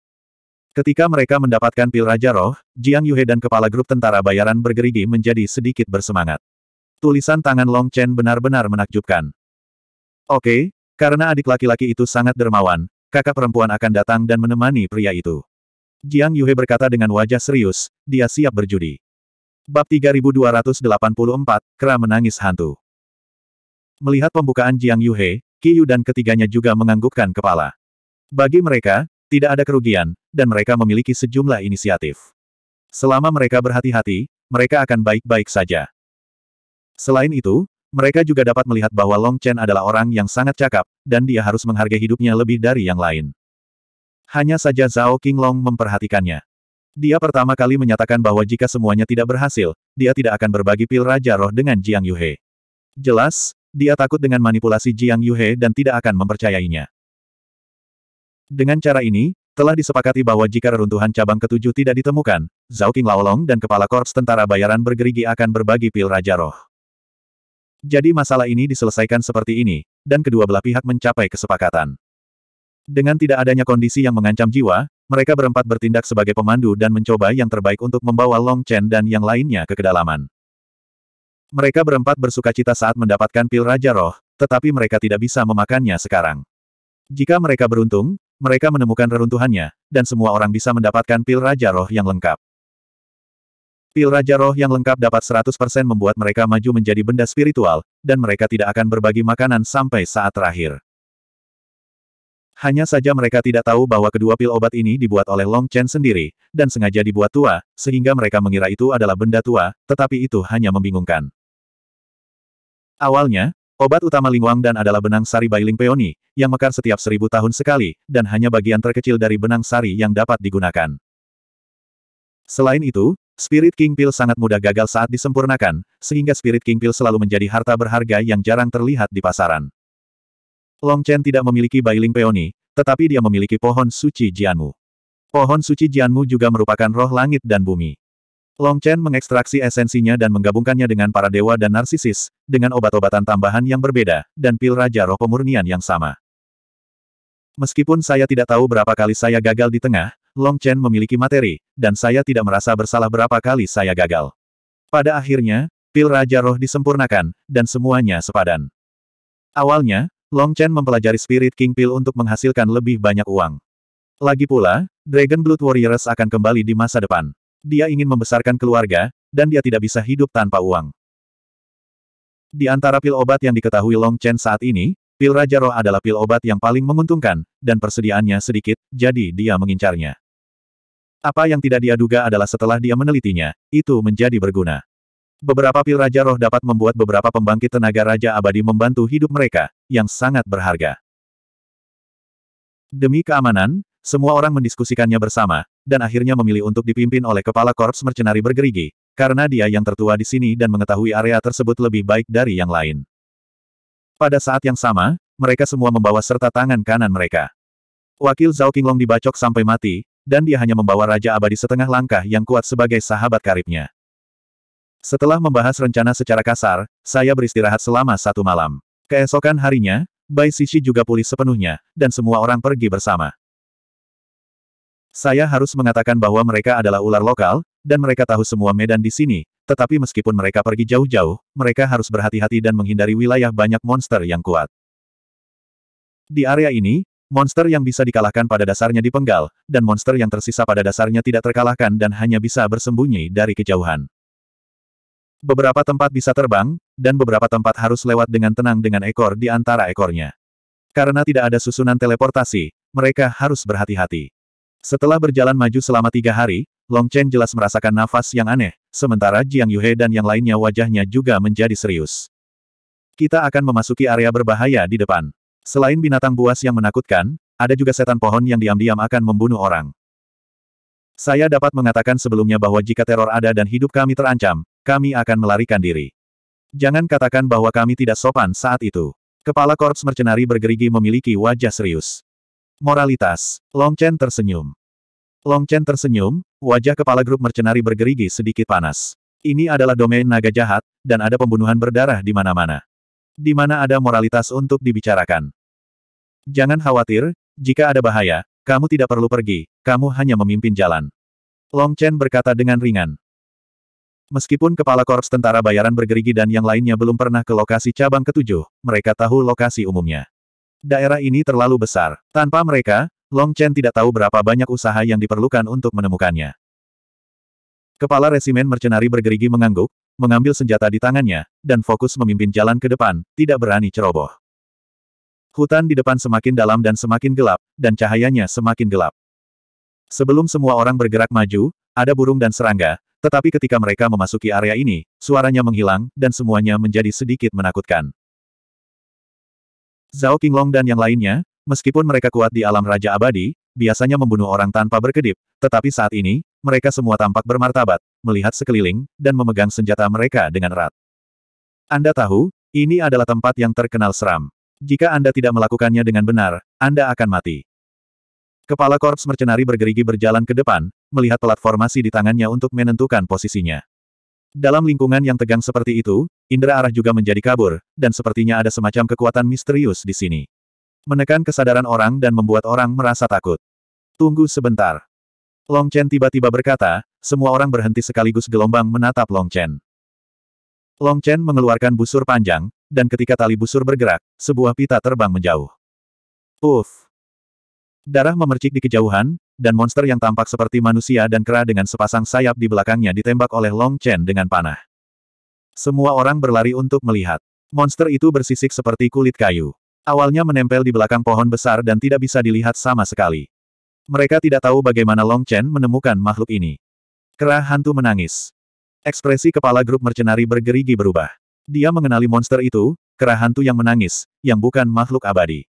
Ketika mereka mendapatkan pil Raja Roh, Jiang Yuhe dan kepala grup tentara bayaran bergerigi menjadi sedikit bersemangat. Tulisan tangan Long Chen benar-benar menakjubkan. Oke, karena adik laki-laki itu sangat dermawan, kakak perempuan akan datang dan menemani pria itu. Jiang Yuhe berkata dengan wajah serius, dia siap berjudi. Bab 3284, Kera Menangis Hantu Melihat pembukaan Jiang Yuhe, Yu dan ketiganya juga menganggukkan kepala. Bagi mereka, tidak ada kerugian, dan mereka memiliki sejumlah inisiatif. Selama mereka berhati-hati, mereka akan baik-baik saja. Selain itu, mereka juga dapat melihat bahwa Long Chen adalah orang yang sangat cakap, dan dia harus menghargai hidupnya lebih dari yang lain. Hanya saja Zhao Qinglong memperhatikannya. Dia pertama kali menyatakan bahwa jika semuanya tidak berhasil, dia tidak akan berbagi pil Raja Roh dengan Jiang Yuhe. Jelas, dia takut dengan manipulasi Jiang Yuhe dan tidak akan mempercayainya. Dengan cara ini, telah disepakati bahwa jika reruntuhan cabang ketujuh tidak ditemukan, Zhao King Laolong dan kepala korps tentara bayaran bergerigi akan berbagi pil Raja Roh. Jadi masalah ini diselesaikan seperti ini, dan kedua belah pihak mencapai kesepakatan. Dengan tidak adanya kondisi yang mengancam jiwa, mereka berempat bertindak sebagai pemandu dan mencoba yang terbaik untuk membawa Long Chen dan yang lainnya ke kedalaman. Mereka berempat bersuka cita saat mendapatkan pil Raja Roh, tetapi mereka tidak bisa memakannya sekarang. Jika mereka beruntung, mereka menemukan reruntuhannya, dan semua orang bisa mendapatkan pil Raja Roh yang lengkap. Pil Raja Roh yang lengkap dapat 100% membuat mereka maju menjadi benda spiritual, dan mereka tidak akan berbagi makanan sampai saat terakhir. Hanya saja mereka tidak tahu bahwa kedua pil obat ini dibuat oleh Long Chen sendiri, dan sengaja dibuat tua, sehingga mereka mengira itu adalah benda tua, tetapi itu hanya membingungkan. Awalnya, Obat utama Lingwang dan adalah benang sari Bailing Peony, yang mekar setiap seribu tahun sekali, dan hanya bagian terkecil dari benang sari yang dapat digunakan. Selain itu, Spirit King Pill sangat mudah gagal saat disempurnakan, sehingga Spirit King Pill selalu menjadi harta berharga yang jarang terlihat di pasaran. Long Chen tidak memiliki Bailing Peony, tetapi dia memiliki pohon suci Jianmu. Pohon suci Jianmu juga merupakan roh langit dan bumi. Long Chen mengekstraksi esensinya dan menggabungkannya dengan para dewa dan narsisis, dengan obat-obatan tambahan yang berbeda, dan pil Raja Roh Pemurnian yang sama. Meskipun saya tidak tahu berapa kali saya gagal di tengah, Long Chen memiliki materi, dan saya tidak merasa bersalah berapa kali saya gagal. Pada akhirnya, pil Raja Roh disempurnakan, dan semuanya sepadan. Awalnya, Long Chen mempelajari Spirit King Pill untuk menghasilkan lebih banyak uang. Lagi pula, Dragon Blood Warriors akan kembali di masa depan. Dia ingin membesarkan keluarga, dan dia tidak bisa hidup tanpa uang. Di antara pil obat yang diketahui Long Chen saat ini, pil Raja Roh adalah pil obat yang paling menguntungkan, dan persediaannya sedikit, jadi dia mengincarnya. Apa yang tidak dia duga adalah setelah dia menelitinya, itu menjadi berguna. Beberapa pil Raja Roh dapat membuat beberapa pembangkit tenaga Raja Abadi membantu hidup mereka, yang sangat berharga. Demi keamanan, semua orang mendiskusikannya bersama, dan akhirnya memilih untuk dipimpin oleh kepala korps mercenari bergerigi, karena dia yang tertua di sini dan mengetahui area tersebut lebih baik dari yang lain. Pada saat yang sama, mereka semua membawa serta tangan kanan mereka. Wakil Zhao Qinglong dibacok sampai mati, dan dia hanya membawa Raja Abadi setengah langkah yang kuat sebagai sahabat karibnya. Setelah membahas rencana secara kasar, saya beristirahat selama satu malam. Keesokan harinya, Bai Sisi juga pulih sepenuhnya, dan semua orang pergi bersama. Saya harus mengatakan bahwa mereka adalah ular lokal, dan mereka tahu semua medan di sini, tetapi meskipun mereka pergi jauh-jauh, mereka harus berhati-hati dan menghindari wilayah banyak monster yang kuat. Di area ini, monster yang bisa dikalahkan pada dasarnya dipenggal, dan monster yang tersisa pada dasarnya tidak terkalahkan dan hanya bisa bersembunyi dari kejauhan. Beberapa tempat bisa terbang, dan beberapa tempat harus lewat dengan tenang dengan ekor di antara ekornya. Karena tidak ada susunan teleportasi, mereka harus berhati-hati. Setelah berjalan maju selama tiga hari, Long Chen jelas merasakan nafas yang aneh, sementara Jiang Yuhe dan yang lainnya wajahnya juga menjadi serius. Kita akan memasuki area berbahaya di depan. Selain binatang buas yang menakutkan, ada juga setan pohon yang diam-diam akan membunuh orang. Saya dapat mengatakan sebelumnya bahwa jika teror ada dan hidup kami terancam, kami akan melarikan diri. Jangan katakan bahwa kami tidak sopan saat itu. Kepala Korps Mercenari bergerigi memiliki wajah serius. Moralitas. Long Chen tersenyum. Long Chen tersenyum, wajah kepala grup mercenari bergerigi sedikit panas. Ini adalah domain naga jahat, dan ada pembunuhan berdarah di mana-mana. Di mana ada moralitas untuk dibicarakan. Jangan khawatir, jika ada bahaya, kamu tidak perlu pergi, kamu hanya memimpin jalan. Long Chen berkata dengan ringan. Meskipun kepala korps tentara bayaran bergerigi dan yang lainnya belum pernah ke lokasi cabang ketujuh, mereka tahu lokasi umumnya. Daerah ini terlalu besar. Tanpa mereka, Long Chen tidak tahu berapa banyak usaha yang diperlukan untuk menemukannya. Kepala Resimen Mercenari bergerigi mengangguk, mengambil senjata di tangannya, dan fokus memimpin jalan ke depan, tidak berani ceroboh. Hutan di depan semakin dalam dan semakin gelap, dan cahayanya semakin gelap. Sebelum semua orang bergerak maju, ada burung dan serangga, tetapi ketika mereka memasuki area ini, suaranya menghilang, dan semuanya menjadi sedikit menakutkan. Zhao Qinglong dan yang lainnya, meskipun mereka kuat di alam Raja Abadi, biasanya membunuh orang tanpa berkedip, tetapi saat ini, mereka semua tampak bermartabat, melihat sekeliling, dan memegang senjata mereka dengan erat. Anda tahu, ini adalah tempat yang terkenal seram. Jika Anda tidak melakukannya dengan benar, Anda akan mati. Kepala Korps Mercenari bergerigi berjalan ke depan, melihat pelat formasi di tangannya untuk menentukan posisinya. Dalam lingkungan yang tegang seperti itu, indera arah juga menjadi kabur, dan sepertinya ada semacam kekuatan misterius di sini. Menekan kesadaran orang dan membuat orang merasa takut. Tunggu sebentar. Long Chen tiba-tiba berkata, semua orang berhenti sekaligus gelombang menatap Long Chen. Long Chen mengeluarkan busur panjang, dan ketika tali busur bergerak, sebuah pita terbang menjauh. Uff! Darah memercik di kejauhan, dan monster yang tampak seperti manusia dan kera dengan sepasang sayap di belakangnya ditembak oleh Long Chen dengan panah. Semua orang berlari untuk melihat. Monster itu bersisik seperti kulit kayu. Awalnya menempel di belakang pohon besar dan tidak bisa dilihat sama sekali. Mereka tidak tahu bagaimana Long Chen menemukan makhluk ini. Kera hantu menangis. Ekspresi kepala grup mercenari bergerigi berubah. Dia mengenali monster itu, kera hantu yang menangis, yang bukan makhluk abadi.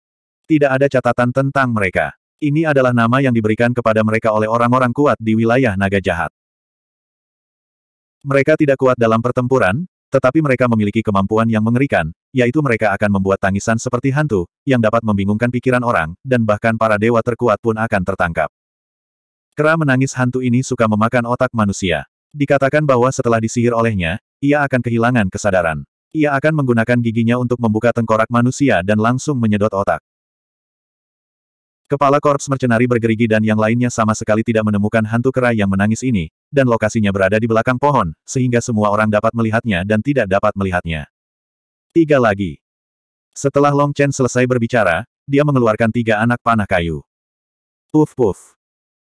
Tidak ada catatan tentang mereka. Ini adalah nama yang diberikan kepada mereka oleh orang-orang kuat di wilayah naga jahat. Mereka tidak kuat dalam pertempuran, tetapi mereka memiliki kemampuan yang mengerikan, yaitu mereka akan membuat tangisan seperti hantu, yang dapat membingungkan pikiran orang, dan bahkan para dewa terkuat pun akan tertangkap. Kera menangis hantu ini suka memakan otak manusia. Dikatakan bahwa setelah disihir olehnya, ia akan kehilangan kesadaran. Ia akan menggunakan giginya untuk membuka tengkorak manusia dan langsung menyedot otak. Kepala Korps Mercenari bergerigi dan yang lainnya sama sekali tidak menemukan hantu kera yang menangis ini, dan lokasinya berada di belakang pohon, sehingga semua orang dapat melihatnya dan tidak dapat melihatnya. Tiga lagi. Setelah Long Chen selesai berbicara, dia mengeluarkan tiga anak panah kayu. Puf puf.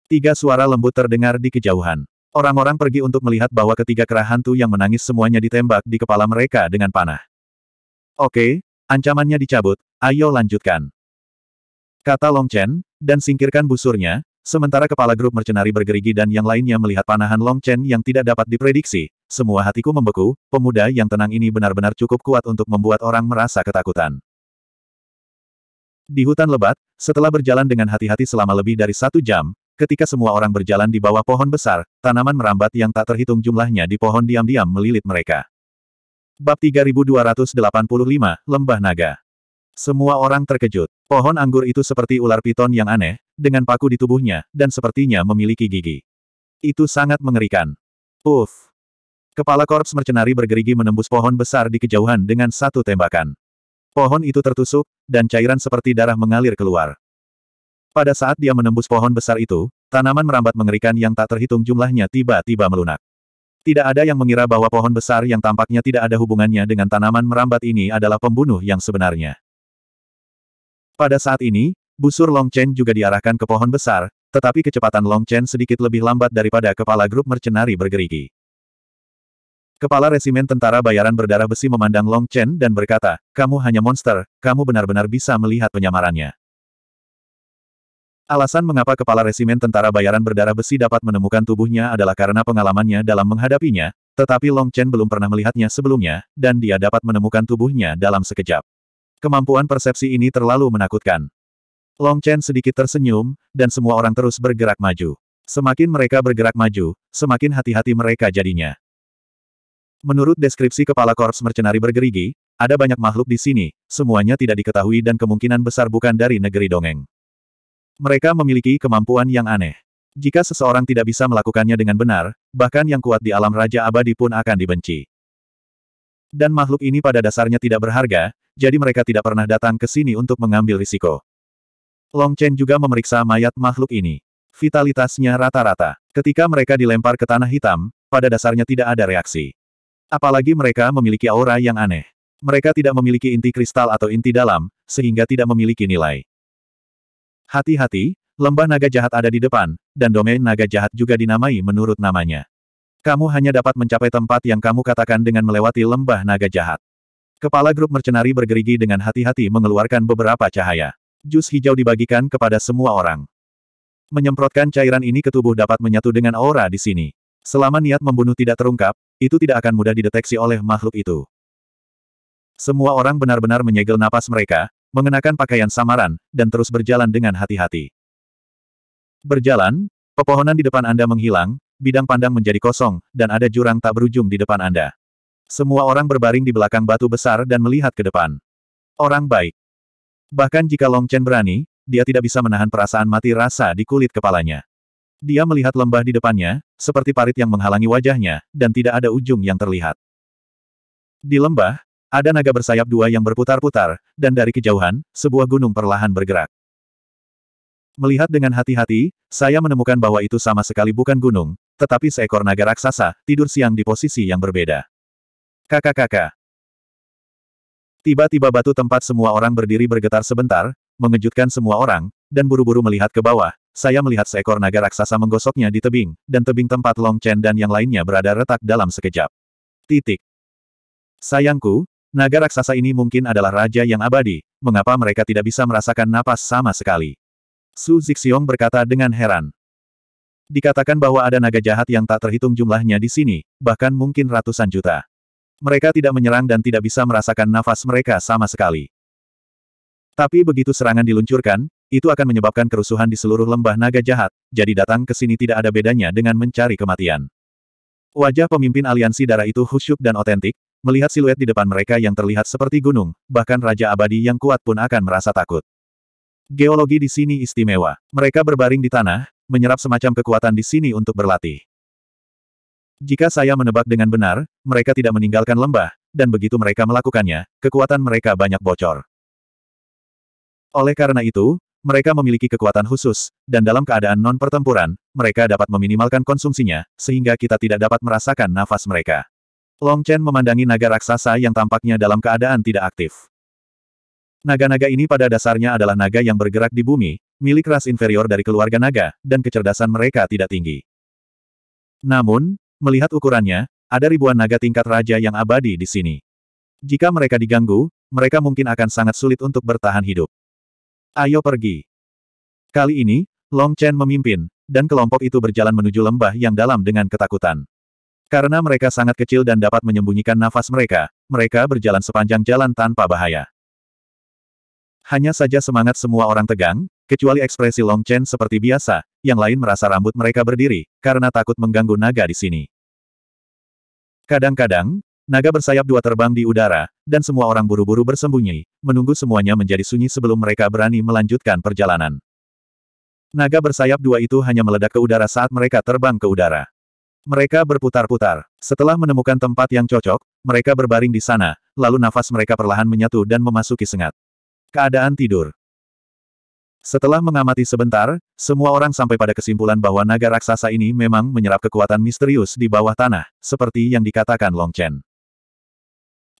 Tiga suara lembut terdengar di kejauhan. Orang-orang pergi untuk melihat bahwa ketiga kera hantu yang menangis semuanya ditembak di kepala mereka dengan panah. Oke, ancamannya dicabut, ayo lanjutkan kata Long Chen, dan singkirkan busurnya, sementara kepala grup mercenari bergerigi dan yang lainnya melihat panahan Long Chen yang tidak dapat diprediksi, semua hatiku membeku, pemuda yang tenang ini benar-benar cukup kuat untuk membuat orang merasa ketakutan. Di hutan lebat, setelah berjalan dengan hati-hati selama lebih dari satu jam, ketika semua orang berjalan di bawah pohon besar, tanaman merambat yang tak terhitung jumlahnya di pohon diam-diam melilit mereka. Bab 3285, Lembah Naga semua orang terkejut. Pohon anggur itu seperti ular piton yang aneh, dengan paku di tubuhnya, dan sepertinya memiliki gigi. Itu sangat mengerikan. Uff. Kepala korps mercenari bergerigi menembus pohon besar di kejauhan dengan satu tembakan. Pohon itu tertusuk, dan cairan seperti darah mengalir keluar. Pada saat dia menembus pohon besar itu, tanaman merambat mengerikan yang tak terhitung jumlahnya tiba-tiba melunak. Tidak ada yang mengira bahwa pohon besar yang tampaknya tidak ada hubungannya dengan tanaman merambat ini adalah pembunuh yang sebenarnya. Pada saat ini, busur Long Chen juga diarahkan ke pohon besar, tetapi kecepatan Long Chen sedikit lebih lambat daripada kepala grup mercenari bergerigi. Kepala Resimen Tentara Bayaran Berdarah Besi memandang Long Chen dan berkata, kamu hanya monster, kamu benar-benar bisa melihat penyamarannya. Alasan mengapa Kepala Resimen Tentara Bayaran Berdarah Besi dapat menemukan tubuhnya adalah karena pengalamannya dalam menghadapinya, tetapi Long Chen belum pernah melihatnya sebelumnya, dan dia dapat menemukan tubuhnya dalam sekejap. Kemampuan persepsi ini terlalu menakutkan. Long Chen sedikit tersenyum, dan semua orang terus bergerak maju. Semakin mereka bergerak maju, semakin hati-hati mereka jadinya. Menurut deskripsi kepala korps mercenari bergerigi, ada banyak makhluk di sini, semuanya tidak diketahui dan kemungkinan besar bukan dari negeri dongeng. Mereka memiliki kemampuan yang aneh. Jika seseorang tidak bisa melakukannya dengan benar, bahkan yang kuat di alam Raja Abadi pun akan dibenci. Dan makhluk ini pada dasarnya tidak berharga, jadi mereka tidak pernah datang ke sini untuk mengambil risiko. Long Chen juga memeriksa mayat makhluk ini. Vitalitasnya rata-rata. Ketika mereka dilempar ke tanah hitam, pada dasarnya tidak ada reaksi. Apalagi mereka memiliki aura yang aneh. Mereka tidak memiliki inti kristal atau inti dalam, sehingga tidak memiliki nilai. Hati-hati, lembah naga jahat ada di depan, dan domain naga jahat juga dinamai menurut namanya. Kamu hanya dapat mencapai tempat yang kamu katakan dengan melewati lembah naga jahat. Kepala grup mercenari bergerigi dengan hati-hati mengeluarkan beberapa cahaya. Jus hijau dibagikan kepada semua orang. Menyemprotkan cairan ini ke tubuh dapat menyatu dengan aura di sini. Selama niat membunuh tidak terungkap, itu tidak akan mudah dideteksi oleh makhluk itu. Semua orang benar-benar menyegel napas mereka, mengenakan pakaian samaran, dan terus berjalan dengan hati-hati. Berjalan, pepohonan di depan Anda menghilang, bidang pandang menjadi kosong, dan ada jurang tak berujung di depan Anda. Semua orang berbaring di belakang batu besar dan melihat ke depan. Orang baik. Bahkan jika Long Chen berani, dia tidak bisa menahan perasaan mati rasa di kulit kepalanya. Dia melihat lembah di depannya, seperti parit yang menghalangi wajahnya, dan tidak ada ujung yang terlihat. Di lembah, ada naga bersayap dua yang berputar-putar, dan dari kejauhan, sebuah gunung perlahan bergerak. Melihat dengan hati-hati, saya menemukan bahwa itu sama sekali bukan gunung, tetapi seekor naga raksasa, tidur siang di posisi yang berbeda. Kakak-kakak. Tiba-tiba batu tempat semua orang berdiri bergetar sebentar, mengejutkan semua orang, dan buru-buru melihat ke bawah, saya melihat seekor naga raksasa menggosoknya di tebing, dan tebing tempat Long Chen dan yang lainnya berada retak dalam sekejap. Titik. Sayangku, naga raksasa ini mungkin adalah raja yang abadi, mengapa mereka tidak bisa merasakan napas sama sekali? Su Zixiong berkata dengan heran. Dikatakan bahwa ada naga jahat yang tak terhitung jumlahnya di sini, bahkan mungkin ratusan juta. Mereka tidak menyerang dan tidak bisa merasakan nafas mereka sama sekali. Tapi begitu serangan diluncurkan, itu akan menyebabkan kerusuhan di seluruh lembah naga jahat, jadi datang ke sini tidak ada bedanya dengan mencari kematian. Wajah pemimpin aliansi darah itu khusyuk dan otentik, melihat siluet di depan mereka yang terlihat seperti gunung, bahkan Raja Abadi yang kuat pun akan merasa takut. Geologi di sini istimewa. Mereka berbaring di tanah, menyerap semacam kekuatan di sini untuk berlatih. Jika saya menebak dengan benar, mereka tidak meninggalkan lembah, dan begitu mereka melakukannya, kekuatan mereka banyak bocor. Oleh karena itu, mereka memiliki kekuatan khusus, dan dalam keadaan non-pertempuran, mereka dapat meminimalkan konsumsinya, sehingga kita tidak dapat merasakan nafas mereka. Long Chen memandangi naga raksasa yang tampaknya dalam keadaan tidak aktif. Naga-naga ini pada dasarnya adalah naga yang bergerak di bumi, milik ras inferior dari keluarga naga, dan kecerdasan mereka tidak tinggi. Namun, Melihat ukurannya, ada ribuan naga tingkat raja yang abadi di sini. Jika mereka diganggu, mereka mungkin akan sangat sulit untuk bertahan hidup. Ayo pergi. Kali ini, Long Chen memimpin, dan kelompok itu berjalan menuju lembah yang dalam dengan ketakutan. Karena mereka sangat kecil dan dapat menyembunyikan nafas mereka, mereka berjalan sepanjang jalan tanpa bahaya. Hanya saja semangat semua orang tegang, kecuali ekspresi Long Chen seperti biasa, yang lain merasa rambut mereka berdiri, karena takut mengganggu naga di sini. Kadang-kadang, naga bersayap dua terbang di udara, dan semua orang buru-buru bersembunyi, menunggu semuanya menjadi sunyi sebelum mereka berani melanjutkan perjalanan. Naga bersayap dua itu hanya meledak ke udara saat mereka terbang ke udara. Mereka berputar-putar. Setelah menemukan tempat yang cocok, mereka berbaring di sana, lalu nafas mereka perlahan menyatu dan memasuki sengat. Keadaan tidur. Setelah mengamati sebentar, semua orang sampai pada kesimpulan bahwa naga raksasa ini memang menyerap kekuatan misterius di bawah tanah, seperti yang dikatakan Long Chen.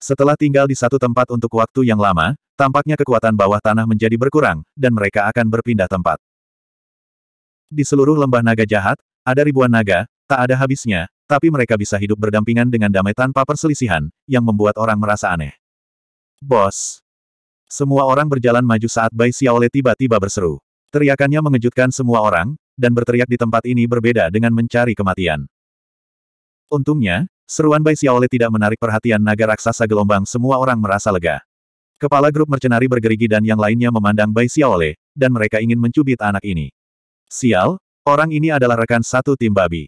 Setelah tinggal di satu tempat untuk waktu yang lama, tampaknya kekuatan bawah tanah menjadi berkurang, dan mereka akan berpindah tempat. Di seluruh lembah naga jahat, ada ribuan naga, tak ada habisnya, tapi mereka bisa hidup berdampingan dengan damai tanpa perselisihan, yang membuat orang merasa aneh. Bos, semua orang berjalan maju saat Bai Xiaole tiba-tiba berseru. Teriakannya mengejutkan semua orang, dan berteriak di tempat ini berbeda dengan mencari kematian. Untungnya, seruan Bai Xiaole tidak menarik perhatian naga raksasa gelombang semua orang merasa lega. Kepala grup mercenari bergerigi dan yang lainnya memandang Bai Xiaole, dan mereka ingin mencubit anak ini. Sial, orang ini adalah rekan satu tim babi.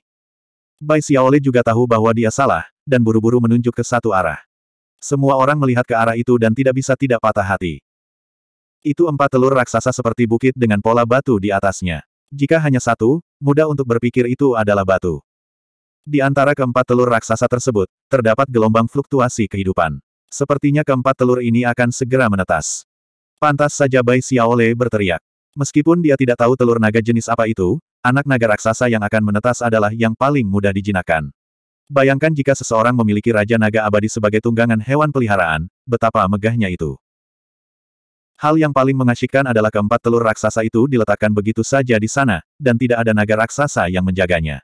Bai Xiaole juga tahu bahwa dia salah, dan buru-buru menunjuk ke satu arah. Semua orang melihat ke arah itu dan tidak bisa tidak patah hati. Itu empat telur raksasa seperti bukit dengan pola batu di atasnya. Jika hanya satu, mudah untuk berpikir itu adalah batu. Di antara keempat telur raksasa tersebut, terdapat gelombang fluktuasi kehidupan. Sepertinya keempat telur ini akan segera menetas. Pantas saja Bai Xiaole berteriak. Meskipun dia tidak tahu telur naga jenis apa itu, anak naga raksasa yang akan menetas adalah yang paling mudah dijinakan. Bayangkan jika seseorang memiliki Raja Naga Abadi sebagai tunggangan hewan peliharaan, betapa megahnya itu. Hal yang paling mengasyikkan adalah keempat telur raksasa itu diletakkan begitu saja di sana, dan tidak ada naga raksasa yang menjaganya.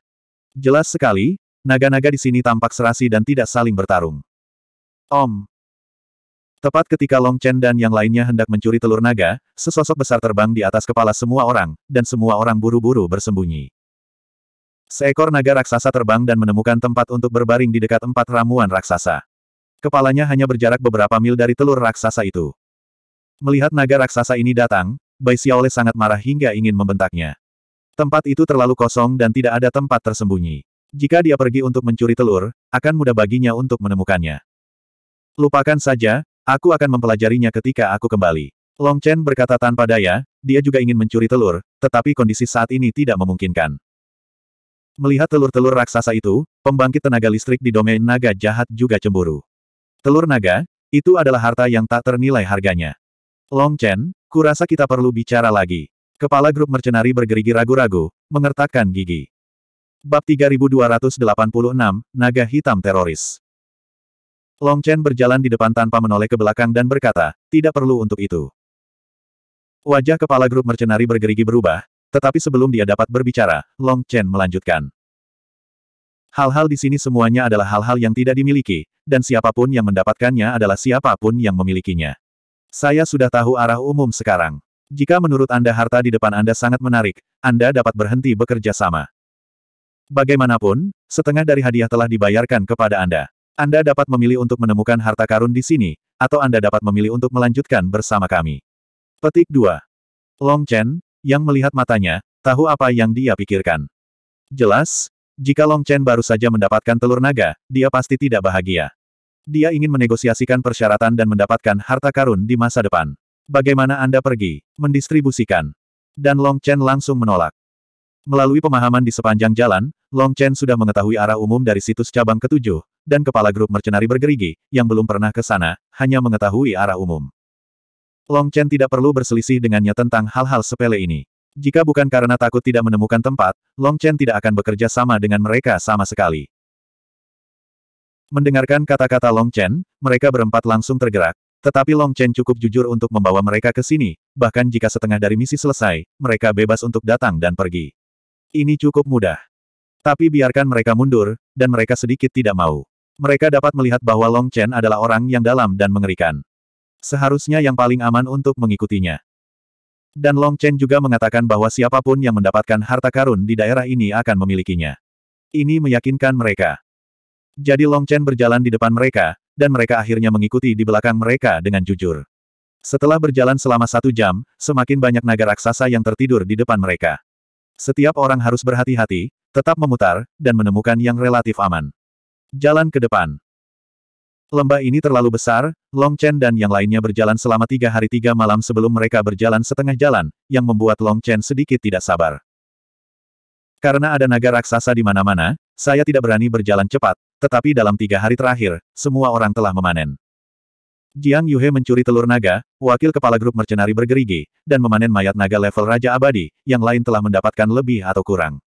Jelas sekali, naga-naga di sini tampak serasi dan tidak saling bertarung. Om. Tepat ketika Long Chen dan yang lainnya hendak mencuri telur naga, sesosok besar terbang di atas kepala semua orang, dan semua orang buru-buru bersembunyi. Seekor naga raksasa terbang dan menemukan tempat untuk berbaring di dekat empat ramuan raksasa. Kepalanya hanya berjarak beberapa mil dari telur raksasa itu. Melihat naga raksasa ini datang, Bai Xiaole sangat marah hingga ingin membentaknya. Tempat itu terlalu kosong dan tidak ada tempat tersembunyi. Jika dia pergi untuk mencuri telur, akan mudah baginya untuk menemukannya. Lupakan saja, aku akan mempelajarinya ketika aku kembali. Long Chen berkata tanpa daya, dia juga ingin mencuri telur, tetapi kondisi saat ini tidak memungkinkan. Melihat telur-telur raksasa itu, pembangkit tenaga listrik di domain naga jahat juga cemburu. Telur naga, itu adalah harta yang tak ternilai harganya. Long Chen, kurasa kita perlu bicara lagi. Kepala grup mercenari bergerigi ragu-ragu, mengertakkan gigi. Bab 3286, Naga Hitam Teroris. Long Chen berjalan di depan tanpa menoleh ke belakang dan berkata, tidak perlu untuk itu. Wajah kepala grup mercenari bergerigi berubah, tetapi sebelum dia dapat berbicara, Long Chen melanjutkan. Hal-hal di sini semuanya adalah hal-hal yang tidak dimiliki, dan siapapun yang mendapatkannya adalah siapapun yang memilikinya. Saya sudah tahu arah umum sekarang. Jika menurut Anda harta di depan Anda sangat menarik, Anda dapat berhenti bekerja sama. Bagaimanapun, setengah dari hadiah telah dibayarkan kepada Anda. Anda dapat memilih untuk menemukan harta karun di sini, atau Anda dapat memilih untuk melanjutkan bersama kami. Petik 2. Long Chen, yang melihat matanya, tahu apa yang dia pikirkan. Jelas, jika Long Chen baru saja mendapatkan telur naga, dia pasti tidak bahagia. Dia ingin menegosiasikan persyaratan dan mendapatkan harta karun di masa depan. Bagaimana Anda pergi, mendistribusikan? Dan Long Chen langsung menolak. Melalui pemahaman di sepanjang jalan, Long Chen sudah mengetahui arah umum dari situs cabang ketujuh, dan kepala grup mercenari bergerigi, yang belum pernah ke sana, hanya mengetahui arah umum. Long Chen tidak perlu berselisih dengannya tentang hal-hal sepele ini. Jika bukan karena takut tidak menemukan tempat, Long Chen tidak akan bekerja sama dengan mereka sama sekali. Mendengarkan kata-kata Long Chen, mereka berempat langsung tergerak, tetapi Long Chen cukup jujur untuk membawa mereka ke sini, bahkan jika setengah dari misi selesai, mereka bebas untuk datang dan pergi. Ini cukup mudah. Tapi biarkan mereka mundur, dan mereka sedikit tidak mau mereka dapat melihat bahwa Long Chen adalah orang yang dalam dan mengerikan. Seharusnya yang paling aman untuk mengikutinya. Dan Long Chen juga mengatakan bahwa siapapun yang mendapatkan harta karun di daerah ini akan memilikinya. Ini meyakinkan mereka. Jadi Long Chen berjalan di depan mereka, dan mereka akhirnya mengikuti di belakang mereka dengan jujur. Setelah berjalan selama satu jam, semakin banyak naga raksasa yang tertidur di depan mereka. Setiap orang harus berhati-hati, tetap memutar, dan menemukan yang relatif aman. Jalan ke depan. Lembah ini terlalu besar, Long Chen dan yang lainnya berjalan selama tiga hari tiga malam sebelum mereka berjalan setengah jalan, yang membuat Long Chen sedikit tidak sabar. Karena ada naga raksasa di mana-mana, saya tidak berani berjalan cepat, tetapi dalam tiga hari terakhir, semua orang telah memanen. Jiang Yuhe mencuri telur naga, wakil kepala grup mercenari bergerigi, dan memanen mayat naga level Raja Abadi, yang lain telah mendapatkan lebih atau kurang.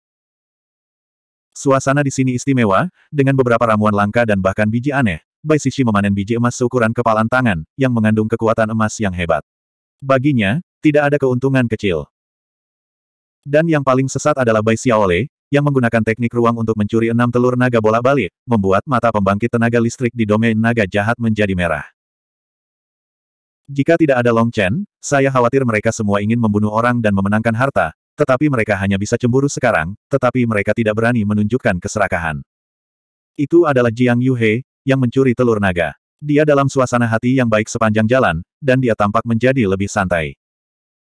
Suasana di sini istimewa, dengan beberapa ramuan langka dan bahkan biji aneh, Bai Sixi memanen biji emas seukuran kepalan tangan, yang mengandung kekuatan emas yang hebat. Baginya, tidak ada keuntungan kecil. Dan yang paling sesat adalah Bai Xiaole, yang menggunakan teknik ruang untuk mencuri enam telur naga bola balik, membuat mata pembangkit tenaga listrik di domain naga jahat menjadi merah. Jika tidak ada Long Chen, saya khawatir mereka semua ingin membunuh orang dan memenangkan harta, tetapi mereka hanya bisa cemburu sekarang, tetapi mereka tidak berani menunjukkan keserakahan. Itu adalah Jiang Yuhe, yang mencuri telur naga. Dia dalam suasana hati yang baik sepanjang jalan, dan dia tampak menjadi lebih santai.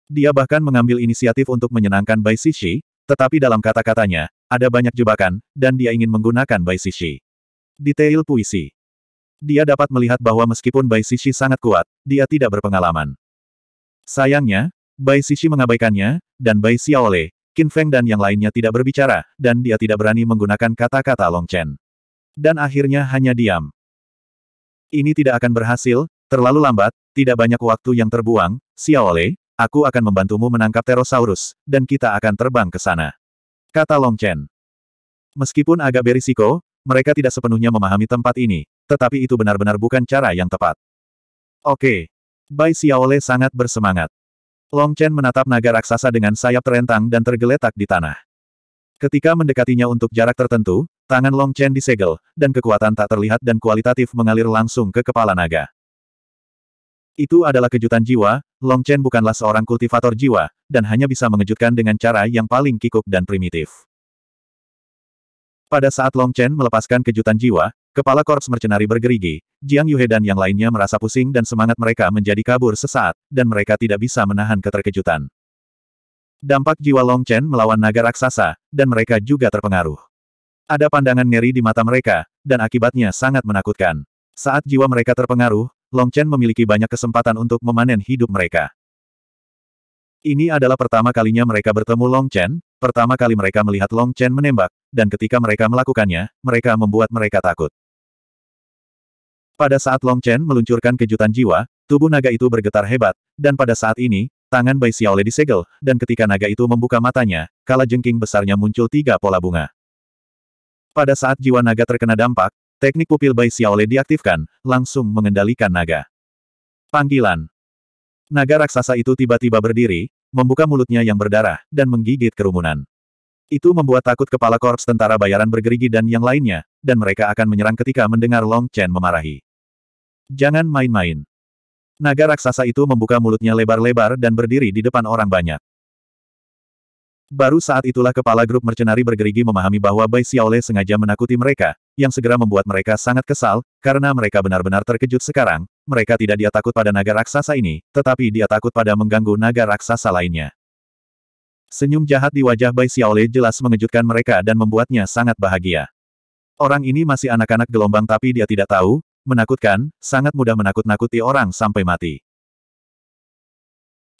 Dia bahkan mengambil inisiatif untuk menyenangkan Bai Sishi, tetapi dalam kata-katanya, ada banyak jebakan, dan dia ingin menggunakan Bai Sishi. Detail puisi. Dia dapat melihat bahwa meskipun Bai Sishi sangat kuat, dia tidak berpengalaman. Sayangnya, Bai Sishi mengabaikannya, dan Bai Xiaole, Qin Feng dan yang lainnya tidak berbicara, dan dia tidak berani menggunakan kata-kata Long Chen. Dan akhirnya hanya diam. Ini tidak akan berhasil, terlalu lambat, tidak banyak waktu yang terbuang, Xiaole, aku akan membantumu menangkap Terosaurus, dan kita akan terbang ke sana. Kata Long Chen. Meskipun agak berisiko, mereka tidak sepenuhnya memahami tempat ini, tetapi itu benar-benar bukan cara yang tepat. Oke. Bai Xiaole sangat bersemangat. Long Chen menatap naga raksasa dengan sayap terentang dan tergeletak di tanah. Ketika mendekatinya untuk jarak tertentu, Tangan Long Chen disegel, dan kekuatan tak terlihat dan kualitatif mengalir langsung ke kepala naga. Itu adalah kejutan jiwa, Long Chen bukanlah seorang kultivator jiwa, dan hanya bisa mengejutkan dengan cara yang paling kikuk dan primitif. Pada saat Long Chen melepaskan kejutan jiwa, kepala korps mercenari bergerigi, Jiang Yuhe dan yang lainnya merasa pusing dan semangat mereka menjadi kabur sesaat, dan mereka tidak bisa menahan keterkejutan. Dampak jiwa Long Chen melawan naga raksasa, dan mereka juga terpengaruh. Ada pandangan ngeri di mata mereka, dan akibatnya sangat menakutkan. Saat jiwa mereka terpengaruh, Long Chen memiliki banyak kesempatan untuk memanen hidup mereka. Ini adalah pertama kalinya mereka bertemu Long Chen, pertama kali mereka melihat Long Chen menembak, dan ketika mereka melakukannya, mereka membuat mereka takut. Pada saat Long Chen meluncurkan kejutan jiwa, tubuh naga itu bergetar hebat, dan pada saat ini, tangan Bai Xiaole disegel, dan ketika naga itu membuka matanya, kala jengking besarnya muncul tiga pola bunga. Pada saat jiwa naga terkena dampak, teknik pupil Bai Xiaole diaktifkan, langsung mengendalikan naga. Panggilan. Naga raksasa itu tiba-tiba berdiri, membuka mulutnya yang berdarah, dan menggigit kerumunan. Itu membuat takut kepala korps tentara bayaran bergerigi dan yang lainnya, dan mereka akan menyerang ketika mendengar Long Chen memarahi. Jangan main-main. Naga raksasa itu membuka mulutnya lebar-lebar dan berdiri di depan orang banyak. Baru saat itulah kepala grup mercenari bergerigi memahami bahwa Bai Xiaole sengaja menakuti mereka, yang segera membuat mereka sangat kesal, karena mereka benar-benar terkejut sekarang, mereka tidak dia takut pada naga raksasa ini, tetapi dia takut pada mengganggu naga raksasa lainnya. Senyum jahat di wajah Bai Xiaole jelas mengejutkan mereka dan membuatnya sangat bahagia. Orang ini masih anak-anak gelombang tapi dia tidak tahu, menakutkan, sangat mudah menakut-nakuti orang sampai mati.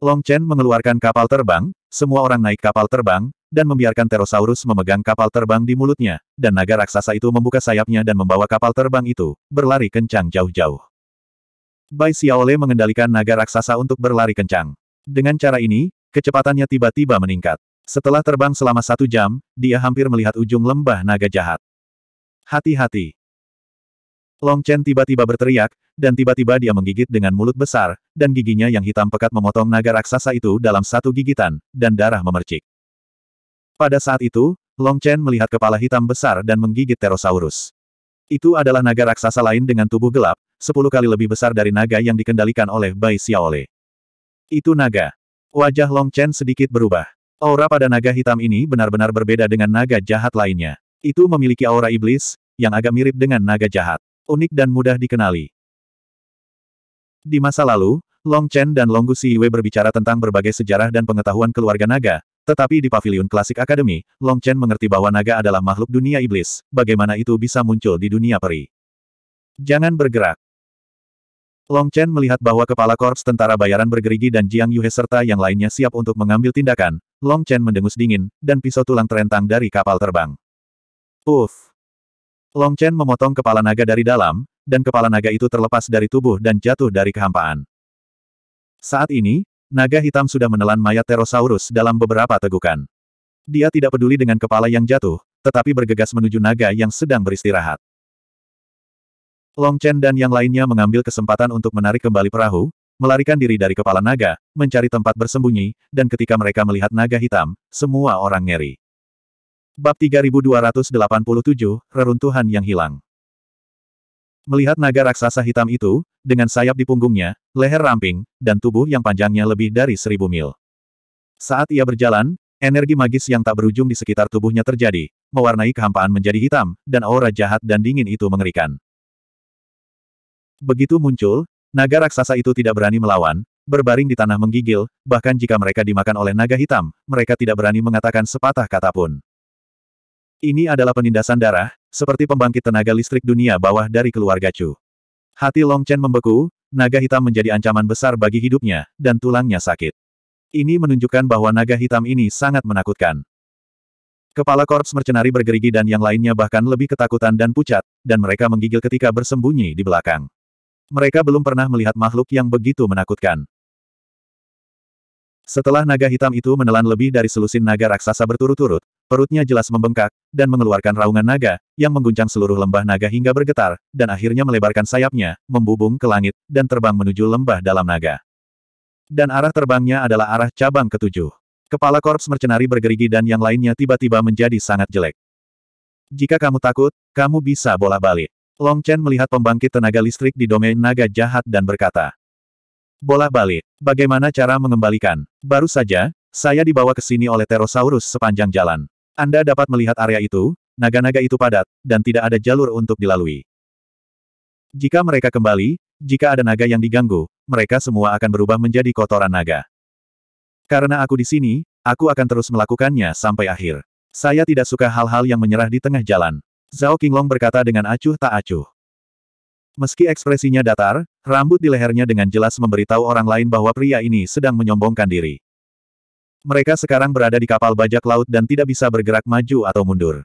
Long Chen mengeluarkan kapal terbang, semua orang naik kapal terbang, dan membiarkan Terosaurus memegang kapal terbang di mulutnya, dan naga raksasa itu membuka sayapnya dan membawa kapal terbang itu, berlari kencang jauh-jauh. Bai Xiaole mengendalikan naga raksasa untuk berlari kencang. Dengan cara ini, kecepatannya tiba-tiba meningkat. Setelah terbang selama satu jam, dia hampir melihat ujung lembah naga jahat. Hati-hati, Long Chen tiba-tiba berteriak, dan tiba-tiba dia menggigit dengan mulut besar, dan giginya yang hitam pekat memotong naga raksasa itu dalam satu gigitan, dan darah memercik. Pada saat itu, Long Chen melihat kepala hitam besar dan menggigit Terosaurus. Itu adalah naga raksasa lain dengan tubuh gelap, sepuluh kali lebih besar dari naga yang dikendalikan oleh Bai Xiaole. Itu naga. Wajah Long Chen sedikit berubah. Aura pada naga hitam ini benar-benar berbeda dengan naga jahat lainnya. Itu memiliki aura iblis, yang agak mirip dengan naga jahat unik dan mudah dikenali. Di masa lalu, Long Chen dan Long Gu Wei berbicara tentang berbagai sejarah dan pengetahuan keluarga naga, tetapi di Paviliun klasik akademi, Long Chen mengerti bahwa naga adalah makhluk dunia iblis, bagaimana itu bisa muncul di dunia peri. Jangan bergerak. Long Chen melihat bahwa kepala korps tentara bayaran bergerigi dan Jiang Yuhe serta yang lainnya siap untuk mengambil tindakan, Long Chen mendengus dingin, dan pisau tulang terentang dari kapal terbang. Uff! Long Chen memotong kepala naga dari dalam, dan kepala naga itu terlepas dari tubuh dan jatuh dari kehampaan. Saat ini, naga hitam sudah menelan mayat Terosaurus dalam beberapa tegukan. Dia tidak peduli dengan kepala yang jatuh, tetapi bergegas menuju naga yang sedang beristirahat. Long Chen dan yang lainnya mengambil kesempatan untuk menarik kembali perahu, melarikan diri dari kepala naga, mencari tempat bersembunyi, dan ketika mereka melihat naga hitam, semua orang ngeri. Bab 3287, Reruntuhan yang Hilang Melihat naga raksasa hitam itu, dengan sayap di punggungnya, leher ramping, dan tubuh yang panjangnya lebih dari seribu mil. Saat ia berjalan, energi magis yang tak berujung di sekitar tubuhnya terjadi, mewarnai kehampaan menjadi hitam, dan aura jahat dan dingin itu mengerikan. Begitu muncul, naga raksasa itu tidak berani melawan, berbaring di tanah menggigil, bahkan jika mereka dimakan oleh naga hitam, mereka tidak berani mengatakan sepatah kata pun. Ini adalah penindasan darah, seperti pembangkit tenaga listrik dunia bawah dari keluarga Chu. Hati Long Chen membeku, naga hitam menjadi ancaman besar bagi hidupnya, dan tulangnya sakit. Ini menunjukkan bahwa naga hitam ini sangat menakutkan. Kepala korps mercenari bergerigi dan yang lainnya bahkan lebih ketakutan dan pucat, dan mereka menggigil ketika bersembunyi di belakang. Mereka belum pernah melihat makhluk yang begitu menakutkan. Setelah naga hitam itu menelan lebih dari selusin naga raksasa berturut-turut, perutnya jelas membengkak, dan mengeluarkan raungan naga, yang mengguncang seluruh lembah naga hingga bergetar, dan akhirnya melebarkan sayapnya, membubung ke langit, dan terbang menuju lembah dalam naga. Dan arah terbangnya adalah arah cabang ketujuh. Kepala korps mercenari bergerigi dan yang lainnya tiba-tiba menjadi sangat jelek. Jika kamu takut, kamu bisa bola balik Long Chen melihat pembangkit tenaga listrik di domain naga jahat dan berkata, Bola balik. Bagaimana cara mengembalikan? Baru saja, saya dibawa ke sini oleh Terosaurus sepanjang jalan. Anda dapat melihat area itu, naga-naga itu padat, dan tidak ada jalur untuk dilalui. Jika mereka kembali, jika ada naga yang diganggu, mereka semua akan berubah menjadi kotoran naga. Karena aku di sini, aku akan terus melakukannya sampai akhir. Saya tidak suka hal-hal yang menyerah di tengah jalan. Zhao Qinglong berkata dengan acuh tak acuh. Meski ekspresinya datar, rambut di lehernya dengan jelas memberitahu orang lain bahwa pria ini sedang menyombongkan diri. Mereka sekarang berada di kapal bajak laut dan tidak bisa bergerak maju atau mundur.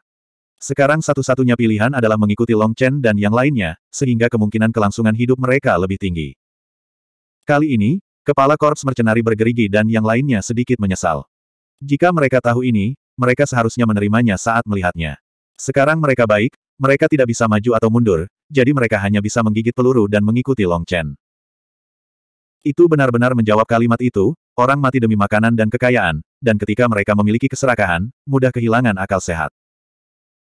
Sekarang satu-satunya pilihan adalah mengikuti Long Chen dan yang lainnya, sehingga kemungkinan kelangsungan hidup mereka lebih tinggi. Kali ini, kepala korps mercenari bergerigi dan yang lainnya sedikit menyesal. Jika mereka tahu ini, mereka seharusnya menerimanya saat melihatnya. Sekarang mereka baik, mereka tidak bisa maju atau mundur, jadi mereka hanya bisa menggigit peluru dan mengikuti Long Chen. Itu benar-benar menjawab kalimat itu, orang mati demi makanan dan kekayaan, dan ketika mereka memiliki keserakahan, mudah kehilangan akal sehat.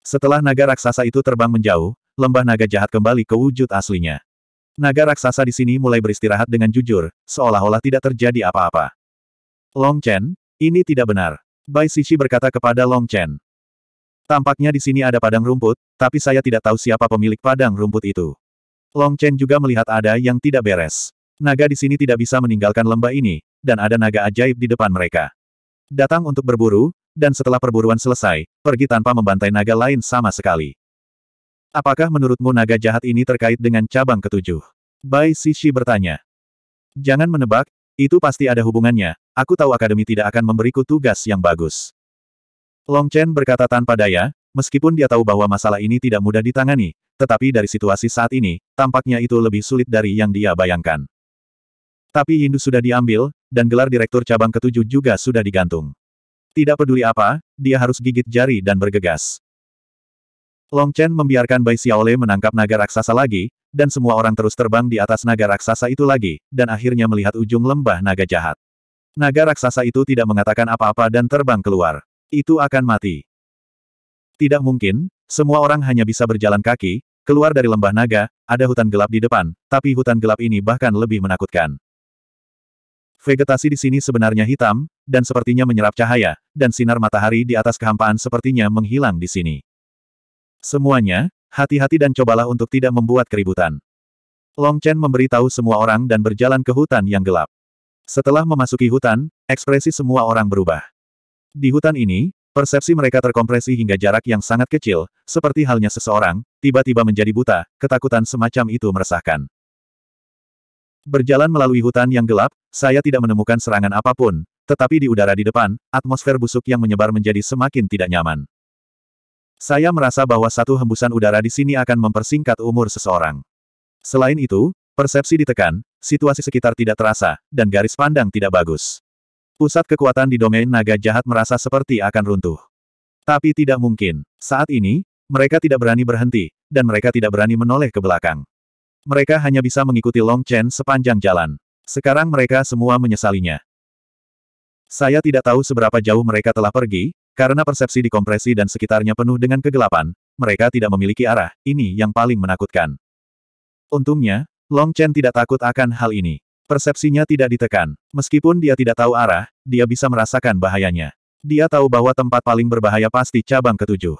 Setelah naga raksasa itu terbang menjauh, lembah naga jahat kembali ke wujud aslinya. Naga raksasa di sini mulai beristirahat dengan jujur, seolah-olah tidak terjadi apa-apa. Long Chen, ini tidak benar. Bai Sishi berkata kepada Long Chen. Tampaknya di sini ada padang rumput, tapi saya tidak tahu siapa pemilik padang rumput itu. Long Chen juga melihat ada yang tidak beres. Naga di sini tidak bisa meninggalkan lembah ini, dan ada naga ajaib di depan mereka. Datang untuk berburu, dan setelah perburuan selesai, pergi tanpa membantai naga lain sama sekali. Apakah menurutmu naga jahat ini terkait dengan cabang ketujuh? Bai Sishi bertanya. Jangan menebak, itu pasti ada hubungannya, aku tahu akademi tidak akan memberiku tugas yang bagus. Long Chen berkata tanpa daya, meskipun dia tahu bahwa masalah ini tidak mudah ditangani, tetapi dari situasi saat ini, tampaknya itu lebih sulit dari yang dia bayangkan. Tapi Hindu sudah diambil, dan gelar direktur cabang ketujuh juga sudah digantung. Tidak peduli apa, dia harus gigit jari dan bergegas. Long Chen membiarkan Bai Xiaole menangkap naga raksasa lagi, dan semua orang terus terbang di atas naga raksasa itu lagi, dan akhirnya melihat ujung lembah naga jahat. Naga raksasa itu tidak mengatakan apa-apa dan terbang keluar itu akan mati. Tidak mungkin, semua orang hanya bisa berjalan kaki, keluar dari lembah naga, ada hutan gelap di depan, tapi hutan gelap ini bahkan lebih menakutkan. Vegetasi di sini sebenarnya hitam, dan sepertinya menyerap cahaya, dan sinar matahari di atas kehampaan sepertinya menghilang di sini. Semuanya, hati-hati dan cobalah untuk tidak membuat keributan. Long Chen memberitahu semua orang dan berjalan ke hutan yang gelap. Setelah memasuki hutan, ekspresi semua orang berubah. Di hutan ini, persepsi mereka terkompresi hingga jarak yang sangat kecil, seperti halnya seseorang, tiba-tiba menjadi buta, ketakutan semacam itu meresahkan. Berjalan melalui hutan yang gelap, saya tidak menemukan serangan apapun, tetapi di udara di depan, atmosfer busuk yang menyebar menjadi semakin tidak nyaman. Saya merasa bahwa satu hembusan udara di sini akan mempersingkat umur seseorang. Selain itu, persepsi ditekan, situasi sekitar tidak terasa, dan garis pandang tidak bagus. Pusat kekuatan di domain naga jahat merasa seperti akan runtuh. Tapi tidak mungkin. Saat ini, mereka tidak berani berhenti, dan mereka tidak berani menoleh ke belakang. Mereka hanya bisa mengikuti Long Chen sepanjang jalan. Sekarang mereka semua menyesalinya. Saya tidak tahu seberapa jauh mereka telah pergi, karena persepsi dikompresi dan sekitarnya penuh dengan kegelapan, mereka tidak memiliki arah, ini yang paling menakutkan. Untungnya, Long Chen tidak takut akan hal ini. Persepsinya tidak ditekan. Meskipun dia tidak tahu arah, dia bisa merasakan bahayanya. Dia tahu bahwa tempat paling berbahaya pasti cabang ketujuh.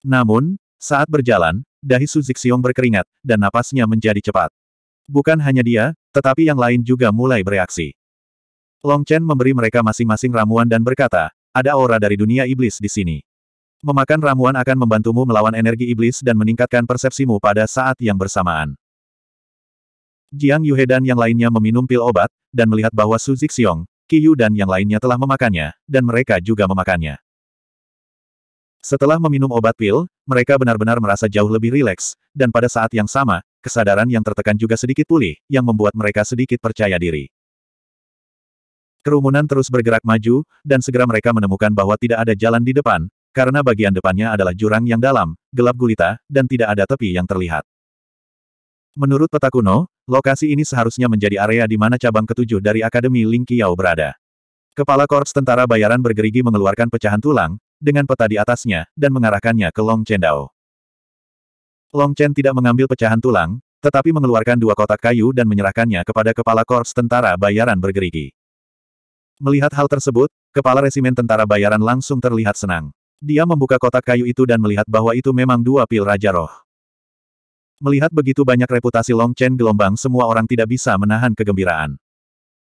Namun, saat berjalan, dahi Suzik Zixiong berkeringat, dan napasnya menjadi cepat. Bukan hanya dia, tetapi yang lain juga mulai bereaksi. Long Chen memberi mereka masing-masing ramuan dan berkata, ada aura dari dunia iblis di sini. Memakan ramuan akan membantumu melawan energi iblis dan meningkatkan persepsimu pada saat yang bersamaan. Jiang Yuhe dan yang lainnya meminum pil obat, dan melihat bahwa Su Zixiong, Qiyu dan yang lainnya telah memakannya, dan mereka juga memakannya. Setelah meminum obat pil, mereka benar-benar merasa jauh lebih rileks, dan pada saat yang sama, kesadaran yang tertekan juga sedikit pulih, yang membuat mereka sedikit percaya diri. Kerumunan terus bergerak maju, dan segera mereka menemukan bahwa tidak ada jalan di depan, karena bagian depannya adalah jurang yang dalam, gelap gulita, dan tidak ada tepi yang terlihat. Menurut peta kuno, Lokasi ini seharusnya menjadi area di mana cabang ketujuh dari Akademi Ling Qiao berada. Kepala Korps Tentara Bayaran bergerigi mengeluarkan pecahan tulang, dengan peta di atasnya, dan mengarahkannya ke Long Chen Dao. Long Chen tidak mengambil pecahan tulang, tetapi mengeluarkan dua kotak kayu dan menyerahkannya kepada Kepala Korps Tentara Bayaran bergerigi. Melihat hal tersebut, Kepala Resimen Tentara Bayaran langsung terlihat senang. Dia membuka kotak kayu itu dan melihat bahwa itu memang dua pil Raja Roh. Melihat begitu banyak reputasi Long Chen gelombang semua orang tidak bisa menahan kegembiraan.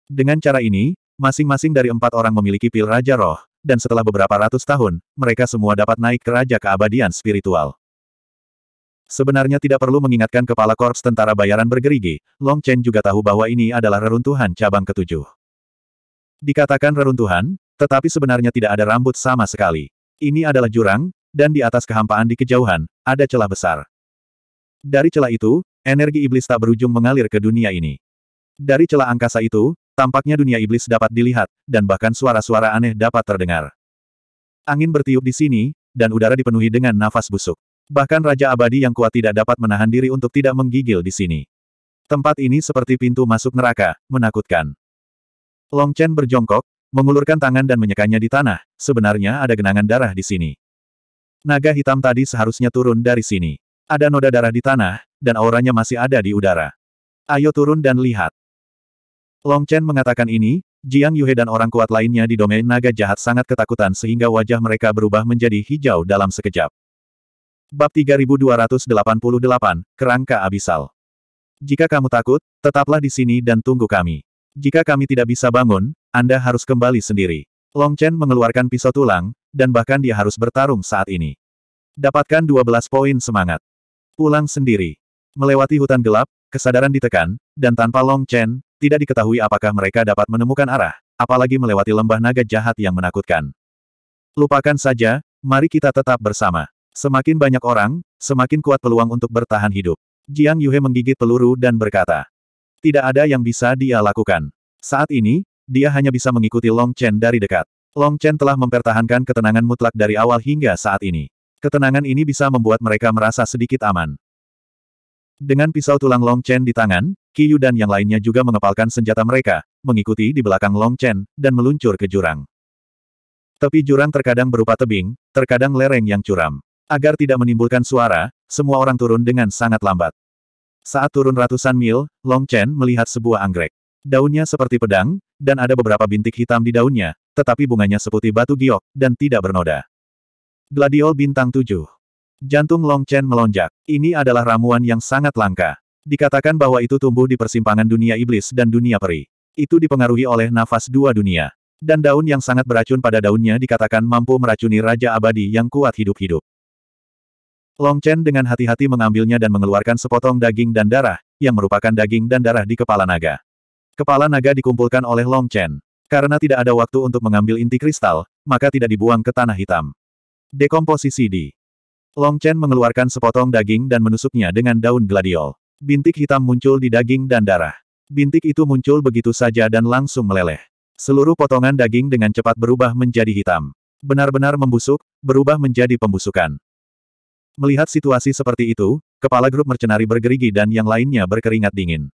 Dengan cara ini, masing-masing dari empat orang memiliki pil Raja Roh, dan setelah beberapa ratus tahun, mereka semua dapat naik ke Raja Keabadian Spiritual. Sebenarnya tidak perlu mengingatkan kepala korps tentara bayaran bergerigi, Long Chen juga tahu bahwa ini adalah reruntuhan cabang ketujuh. Dikatakan reruntuhan, tetapi sebenarnya tidak ada rambut sama sekali. Ini adalah jurang, dan di atas kehampaan di kejauhan, ada celah besar. Dari celah itu, energi iblis tak berujung mengalir ke dunia ini. Dari celah angkasa itu, tampaknya dunia iblis dapat dilihat, dan bahkan suara-suara aneh dapat terdengar. Angin bertiup di sini, dan udara dipenuhi dengan nafas busuk. Bahkan Raja Abadi yang kuat tidak dapat menahan diri untuk tidak menggigil di sini. Tempat ini seperti pintu masuk neraka, menakutkan. Long Chen berjongkok, mengulurkan tangan dan menyekanya di tanah, sebenarnya ada genangan darah di sini. Naga hitam tadi seharusnya turun dari sini. Ada noda darah di tanah, dan auranya masih ada di udara. Ayo turun dan lihat. Long Chen mengatakan ini, Jiang Yuhe dan orang kuat lainnya di domain naga jahat sangat ketakutan sehingga wajah mereka berubah menjadi hijau dalam sekejap. Bab 3288, Kerangka Abisal Jika kamu takut, tetaplah di sini dan tunggu kami. Jika kami tidak bisa bangun, Anda harus kembali sendiri. Long Chen mengeluarkan pisau tulang, dan bahkan dia harus bertarung saat ini. Dapatkan 12 poin semangat pulang sendiri. Melewati hutan gelap, kesadaran ditekan, dan tanpa Long Chen, tidak diketahui apakah mereka dapat menemukan arah, apalagi melewati lembah naga jahat yang menakutkan. Lupakan saja, mari kita tetap bersama. Semakin banyak orang, semakin kuat peluang untuk bertahan hidup. Jiang Yuhe menggigit peluru dan berkata, tidak ada yang bisa dia lakukan. Saat ini, dia hanya bisa mengikuti Long Chen dari dekat. Long Chen telah mempertahankan ketenangan mutlak dari awal hingga saat ini. Ketenangan ini bisa membuat mereka merasa sedikit aman. Dengan pisau tulang Long Chen di tangan, Qiyu dan yang lainnya juga mengepalkan senjata mereka, mengikuti di belakang Long Chen, dan meluncur ke jurang. Tapi jurang terkadang berupa tebing, terkadang lereng yang curam. Agar tidak menimbulkan suara, semua orang turun dengan sangat lambat. Saat turun ratusan mil, Long Chen melihat sebuah anggrek. Daunnya seperti pedang, dan ada beberapa bintik hitam di daunnya, tetapi bunganya seputih batu giok, dan tidak bernoda. Gladiol bintang 7. Jantung Long Chen melonjak. Ini adalah ramuan yang sangat langka. Dikatakan bahwa itu tumbuh di persimpangan dunia iblis dan dunia peri. Itu dipengaruhi oleh nafas dua dunia. Dan daun yang sangat beracun pada daunnya dikatakan mampu meracuni Raja Abadi yang kuat hidup-hidup. Long Chen dengan hati-hati mengambilnya dan mengeluarkan sepotong daging dan darah, yang merupakan daging dan darah di kepala naga. Kepala naga dikumpulkan oleh Long Chen. Karena tidak ada waktu untuk mengambil inti kristal, maka tidak dibuang ke tanah hitam. Dekomposisi di Long Chen mengeluarkan sepotong daging dan menusuknya dengan daun gladiol. Bintik hitam muncul di daging dan darah. Bintik itu muncul begitu saja dan langsung meleleh. Seluruh potongan daging dengan cepat berubah menjadi hitam. Benar-benar membusuk, berubah menjadi pembusukan. Melihat situasi seperti itu, kepala grup mercenari bergerigi dan yang lainnya berkeringat dingin.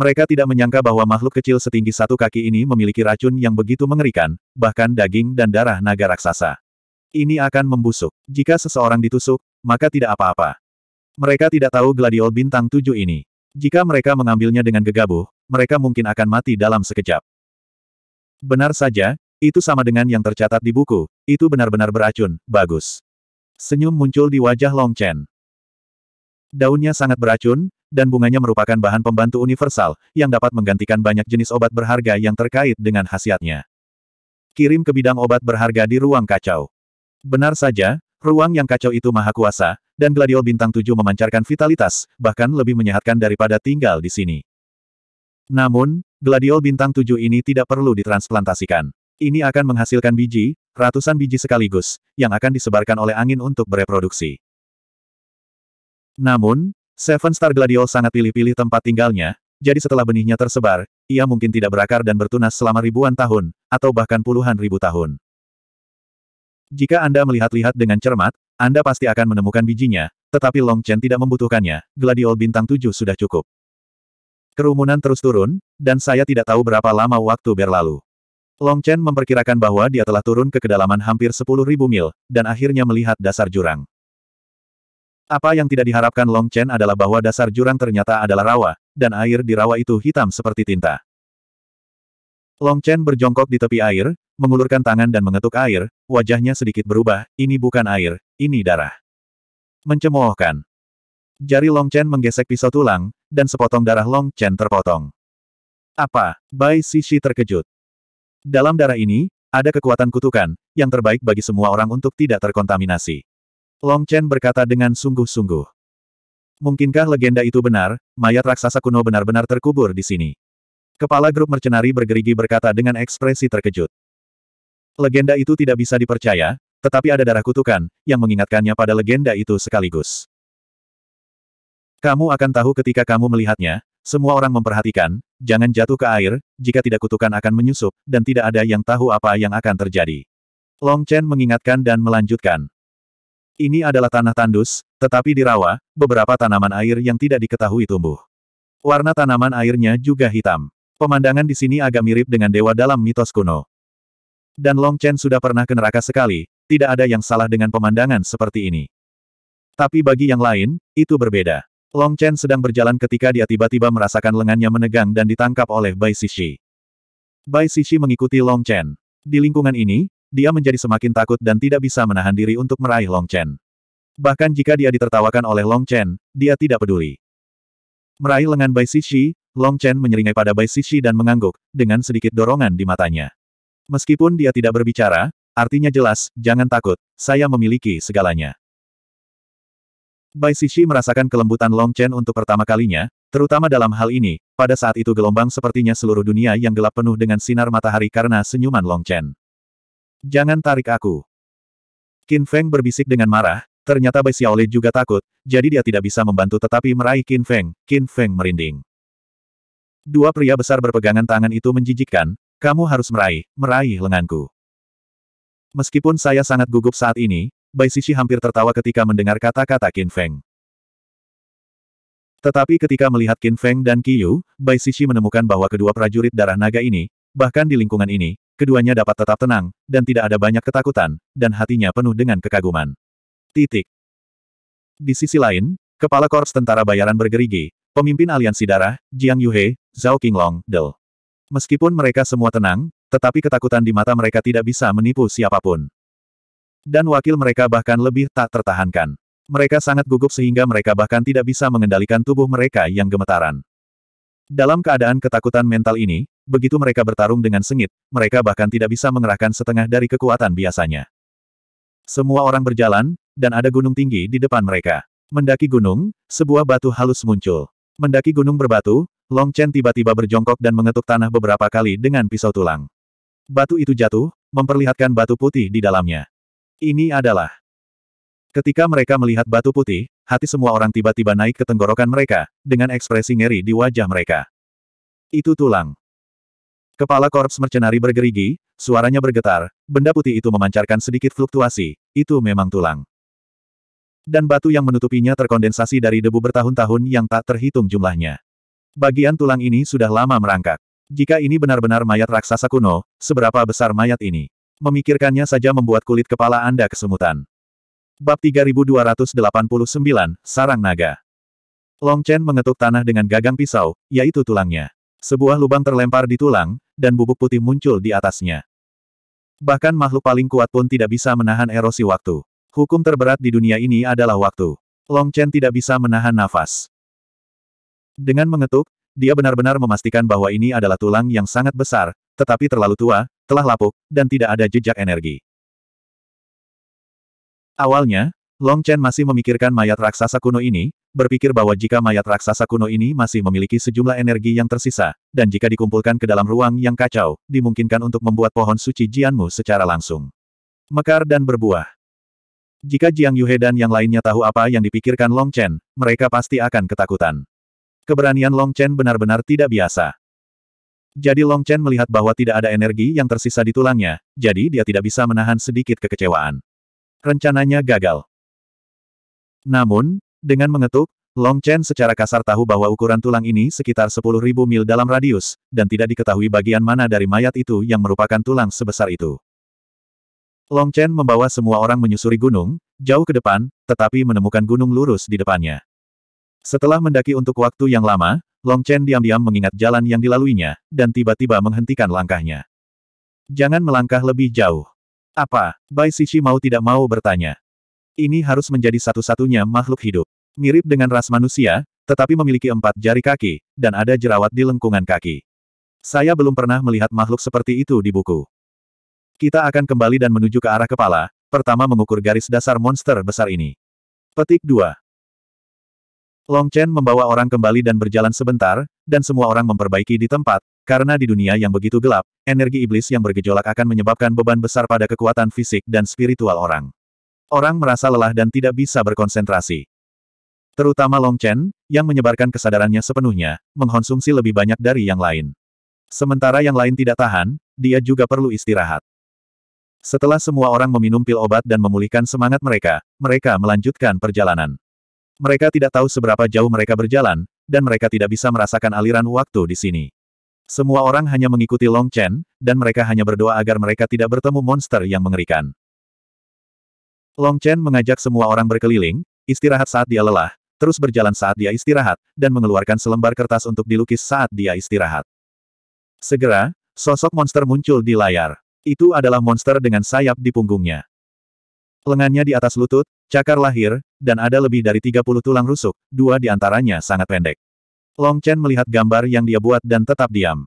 Mereka tidak menyangka bahwa makhluk kecil setinggi satu kaki ini memiliki racun yang begitu mengerikan, bahkan daging dan darah naga raksasa. Ini akan membusuk. Jika seseorang ditusuk, maka tidak apa-apa. Mereka tidak tahu gladiol bintang tujuh ini. Jika mereka mengambilnya dengan gegabah, mereka mungkin akan mati dalam sekejap. Benar saja, itu sama dengan yang tercatat di buku, itu benar-benar beracun, bagus. Senyum muncul di wajah Long Chen. Daunnya sangat beracun, dan bunganya merupakan bahan pembantu universal, yang dapat menggantikan banyak jenis obat berharga yang terkait dengan khasiatnya. Kirim ke bidang obat berharga di ruang kacau. Benar saja, ruang yang kacau itu maha kuasa, dan gladiol bintang tujuh memancarkan vitalitas, bahkan lebih menyehatkan daripada tinggal di sini. Namun, gladiol bintang tujuh ini tidak perlu ditransplantasikan. Ini akan menghasilkan biji, ratusan biji sekaligus, yang akan disebarkan oleh angin untuk bereproduksi. Namun, Seven Star Gladiol sangat pilih-pilih tempat tinggalnya, jadi setelah benihnya tersebar, ia mungkin tidak berakar dan bertunas selama ribuan tahun, atau bahkan puluhan ribu tahun. Jika Anda melihat-lihat dengan cermat, Anda pasti akan menemukan bijinya, tetapi Long Chen tidak membutuhkannya, gladiol bintang tujuh sudah cukup. Kerumunan terus turun, dan saya tidak tahu berapa lama waktu berlalu. Long Chen memperkirakan bahwa dia telah turun ke kedalaman hampir 10.000 mil, dan akhirnya melihat dasar jurang. Apa yang tidak diharapkan Long Chen adalah bahwa dasar jurang ternyata adalah rawa, dan air di rawa itu hitam seperti tinta. Long Chen berjongkok di tepi air, mengulurkan tangan dan mengetuk air, wajahnya sedikit berubah, ini bukan air, ini darah. Mencemoohkan. Jari Long Chen menggesek pisau tulang, dan sepotong darah Long Chen terpotong. Apa? Bai Sisi terkejut. Dalam darah ini, ada kekuatan kutukan, yang terbaik bagi semua orang untuk tidak terkontaminasi. Long Chen berkata dengan sungguh-sungguh. Mungkinkah legenda itu benar, mayat raksasa kuno benar-benar terkubur di sini? Kepala grup mercenari bergerigi berkata dengan ekspresi terkejut. Legenda itu tidak bisa dipercaya, tetapi ada darah kutukan, yang mengingatkannya pada legenda itu sekaligus. Kamu akan tahu ketika kamu melihatnya, semua orang memperhatikan, jangan jatuh ke air, jika tidak kutukan akan menyusup, dan tidak ada yang tahu apa yang akan terjadi. Long Chen mengingatkan dan melanjutkan. Ini adalah tanah tandus, tetapi di rawa, beberapa tanaman air yang tidak diketahui tumbuh. Warna tanaman airnya juga hitam. Pemandangan di sini agak mirip dengan dewa dalam mitos kuno. Dan Long Chen sudah pernah ke neraka sekali, tidak ada yang salah dengan pemandangan seperti ini. Tapi bagi yang lain, itu berbeda. Long Chen sedang berjalan ketika dia tiba-tiba merasakan lengannya menegang dan ditangkap oleh Bai Sishi. Bai Sishi mengikuti Long Chen. Di lingkungan ini, dia menjadi semakin takut dan tidak bisa menahan diri untuk meraih Long Chen. Bahkan jika dia ditertawakan oleh Long Chen, dia tidak peduli. Meraih lengan Bai Sishi, Long Chen menyeringai pada Bai Sishi dan mengangguk, dengan sedikit dorongan di matanya. Meskipun dia tidak berbicara, artinya jelas, jangan takut, saya memiliki segalanya. Bai Sishi merasakan kelembutan Long Chen untuk pertama kalinya, terutama dalam hal ini, pada saat itu gelombang sepertinya seluruh dunia yang gelap penuh dengan sinar matahari karena senyuman Long Chen. Jangan tarik aku. Qin Feng berbisik dengan marah, Ternyata Bai Xiaolei juga takut, jadi dia tidak bisa membantu tetapi meraih Qin Feng. Qin Feng merinding. Dua pria besar berpegangan tangan itu menjijikkan, kamu harus meraih, meraih lenganku. Meskipun saya sangat gugup saat ini, Bai Sisi hampir tertawa ketika mendengar kata-kata Qin Feng. Tetapi ketika melihat Qin Feng dan Qiyu, Bai Sisi menemukan bahwa kedua prajurit darah naga ini, bahkan di lingkungan ini, keduanya dapat tetap tenang, dan tidak ada banyak ketakutan, dan hatinya penuh dengan kekaguman. Titik. Di sisi lain, kepala korps tentara bayaran bergerigi, Pemimpin aliansi darah, Jiang Yuhe, Zhao Qinglong, Del. Meskipun mereka semua tenang, tetapi ketakutan di mata mereka tidak bisa menipu siapapun. Dan wakil mereka bahkan lebih tak tertahankan. Mereka sangat gugup sehingga mereka bahkan tidak bisa mengendalikan tubuh mereka yang gemetaran. Dalam keadaan ketakutan mental ini, begitu mereka bertarung dengan sengit, mereka bahkan tidak bisa mengerahkan setengah dari kekuatan biasanya. Semua orang berjalan, dan ada gunung tinggi di depan mereka. Mendaki gunung, sebuah batu halus muncul. Mendaki gunung berbatu, Long Chen tiba-tiba berjongkok dan mengetuk tanah beberapa kali dengan pisau tulang. Batu itu jatuh, memperlihatkan batu putih di dalamnya. Ini adalah... Ketika mereka melihat batu putih, hati semua orang tiba-tiba naik ke tenggorokan mereka, dengan ekspresi ngeri di wajah mereka. Itu tulang. Kepala korps mercenari bergerigi, suaranya bergetar, benda putih itu memancarkan sedikit fluktuasi, itu memang tulang dan batu yang menutupinya terkondensasi dari debu bertahun-tahun yang tak terhitung jumlahnya. Bagian tulang ini sudah lama merangkak. Jika ini benar-benar mayat raksasa kuno, seberapa besar mayat ini? Memikirkannya saja membuat kulit kepala Anda kesemutan. Bab 3289, Sarang Naga Long Chen mengetuk tanah dengan gagang pisau, yaitu tulangnya. Sebuah lubang terlempar di tulang, dan bubuk putih muncul di atasnya. Bahkan makhluk paling kuat pun tidak bisa menahan erosi waktu. Hukum terberat di dunia ini adalah waktu. Long Chen tidak bisa menahan nafas. Dengan mengetuk, dia benar-benar memastikan bahwa ini adalah tulang yang sangat besar, tetapi terlalu tua, telah lapuk, dan tidak ada jejak energi. Awalnya, Long Chen masih memikirkan mayat raksasa kuno ini, berpikir bahwa jika mayat raksasa kuno ini masih memiliki sejumlah energi yang tersisa, dan jika dikumpulkan ke dalam ruang yang kacau, dimungkinkan untuk membuat pohon suci Jianmu secara langsung. Mekar dan berbuah. Jika Jiang Yuhe dan yang lainnya tahu apa yang dipikirkan Long Chen, mereka pasti akan ketakutan. Keberanian Long Chen benar-benar tidak biasa. Jadi Long Chen melihat bahwa tidak ada energi yang tersisa di tulangnya, jadi dia tidak bisa menahan sedikit kekecewaan. Rencananya gagal. Namun, dengan mengetuk, Long Chen secara kasar tahu bahwa ukuran tulang ini sekitar 10.000 mil dalam radius, dan tidak diketahui bagian mana dari mayat itu yang merupakan tulang sebesar itu. Long Chen membawa semua orang menyusuri gunung, jauh ke depan, tetapi menemukan gunung lurus di depannya. Setelah mendaki untuk waktu yang lama, Long Chen diam-diam mengingat jalan yang dilaluinya, dan tiba-tiba menghentikan langkahnya. Jangan melangkah lebih jauh. Apa? Bai Sishi mau tidak mau bertanya. Ini harus menjadi satu-satunya makhluk hidup. Mirip dengan ras manusia, tetapi memiliki empat jari kaki, dan ada jerawat di lengkungan kaki. Saya belum pernah melihat makhluk seperti itu di buku. Kita akan kembali dan menuju ke arah kepala, pertama mengukur garis dasar monster besar ini. Petik 2. Long Chen membawa orang kembali dan berjalan sebentar, dan semua orang memperbaiki di tempat, karena di dunia yang begitu gelap, energi iblis yang bergejolak akan menyebabkan beban besar pada kekuatan fisik dan spiritual orang. Orang merasa lelah dan tidak bisa berkonsentrasi. Terutama Long Chen, yang menyebarkan kesadarannya sepenuhnya, mengkonsumsi lebih banyak dari yang lain. Sementara yang lain tidak tahan, dia juga perlu istirahat. Setelah semua orang meminum pil obat dan memulihkan semangat mereka, mereka melanjutkan perjalanan. Mereka tidak tahu seberapa jauh mereka berjalan, dan mereka tidak bisa merasakan aliran waktu di sini. Semua orang hanya mengikuti Long Chen, dan mereka hanya berdoa agar mereka tidak bertemu monster yang mengerikan. Long Chen mengajak semua orang berkeliling, istirahat saat dia lelah, terus berjalan saat dia istirahat, dan mengeluarkan selembar kertas untuk dilukis saat dia istirahat. Segera, sosok monster muncul di layar. Itu adalah monster dengan sayap di punggungnya. Lengannya di atas lutut, cakar lahir, dan ada lebih dari 30 tulang rusuk, dua di antaranya sangat pendek. Long Chen melihat gambar yang dia buat dan tetap diam.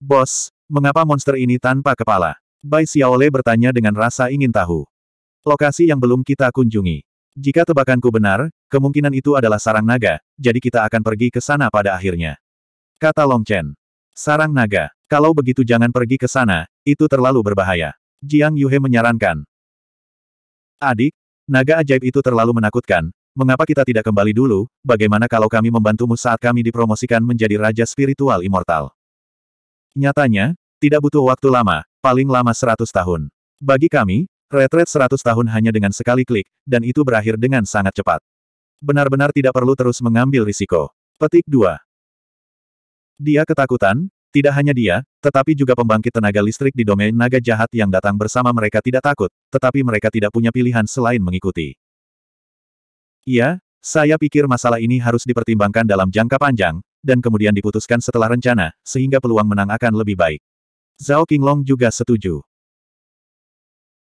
Bos, mengapa monster ini tanpa kepala? Bai Xiaole bertanya dengan rasa ingin tahu. Lokasi yang belum kita kunjungi. Jika tebakanku benar, kemungkinan itu adalah sarang naga, jadi kita akan pergi ke sana pada akhirnya. Kata Long Chen. Sarang naga, kalau begitu jangan pergi ke sana, itu terlalu berbahaya. Jiang Yuhe menyarankan. Adik, naga ajaib itu terlalu menakutkan, mengapa kita tidak kembali dulu, bagaimana kalau kami membantumu saat kami dipromosikan menjadi Raja Spiritual Immortal? Nyatanya, tidak butuh waktu lama, paling lama seratus tahun. Bagi kami, retret seratus tahun hanya dengan sekali klik, dan itu berakhir dengan sangat cepat. Benar-benar tidak perlu terus mengambil risiko. Petik 2. Dia ketakutan, tidak hanya dia, tetapi juga pembangkit tenaga listrik di domain naga jahat yang datang bersama mereka tidak takut, tetapi mereka tidak punya pilihan selain mengikuti. Iya, saya pikir masalah ini harus dipertimbangkan dalam jangka panjang, dan kemudian diputuskan setelah rencana, sehingga peluang menang akan lebih baik. Zhao Qinglong juga setuju.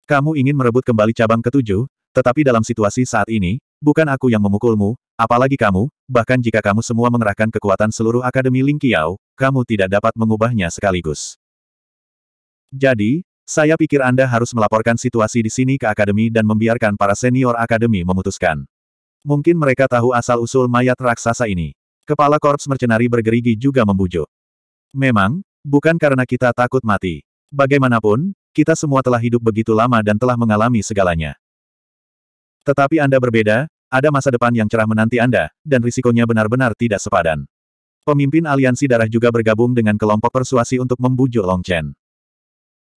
Kamu ingin merebut kembali cabang ketujuh, tetapi dalam situasi saat ini, bukan aku yang memukulmu, apalagi kamu, bahkan jika kamu semua mengerahkan kekuatan seluruh Akademi Ling Qiao, kamu tidak dapat mengubahnya sekaligus. Jadi, saya pikir Anda harus melaporkan situasi di sini ke Akademi dan membiarkan para senior Akademi memutuskan. Mungkin mereka tahu asal-usul mayat raksasa ini. Kepala Korps Mercenari bergerigi juga membujuk. Memang, bukan karena kita takut mati. Bagaimanapun, kita semua telah hidup begitu lama dan telah mengalami segalanya. Tetapi Anda berbeda, ada masa depan yang cerah menanti Anda, dan risikonya benar-benar tidak sepadan. Pemimpin aliansi darah juga bergabung dengan kelompok persuasi untuk membujuk Long Chen.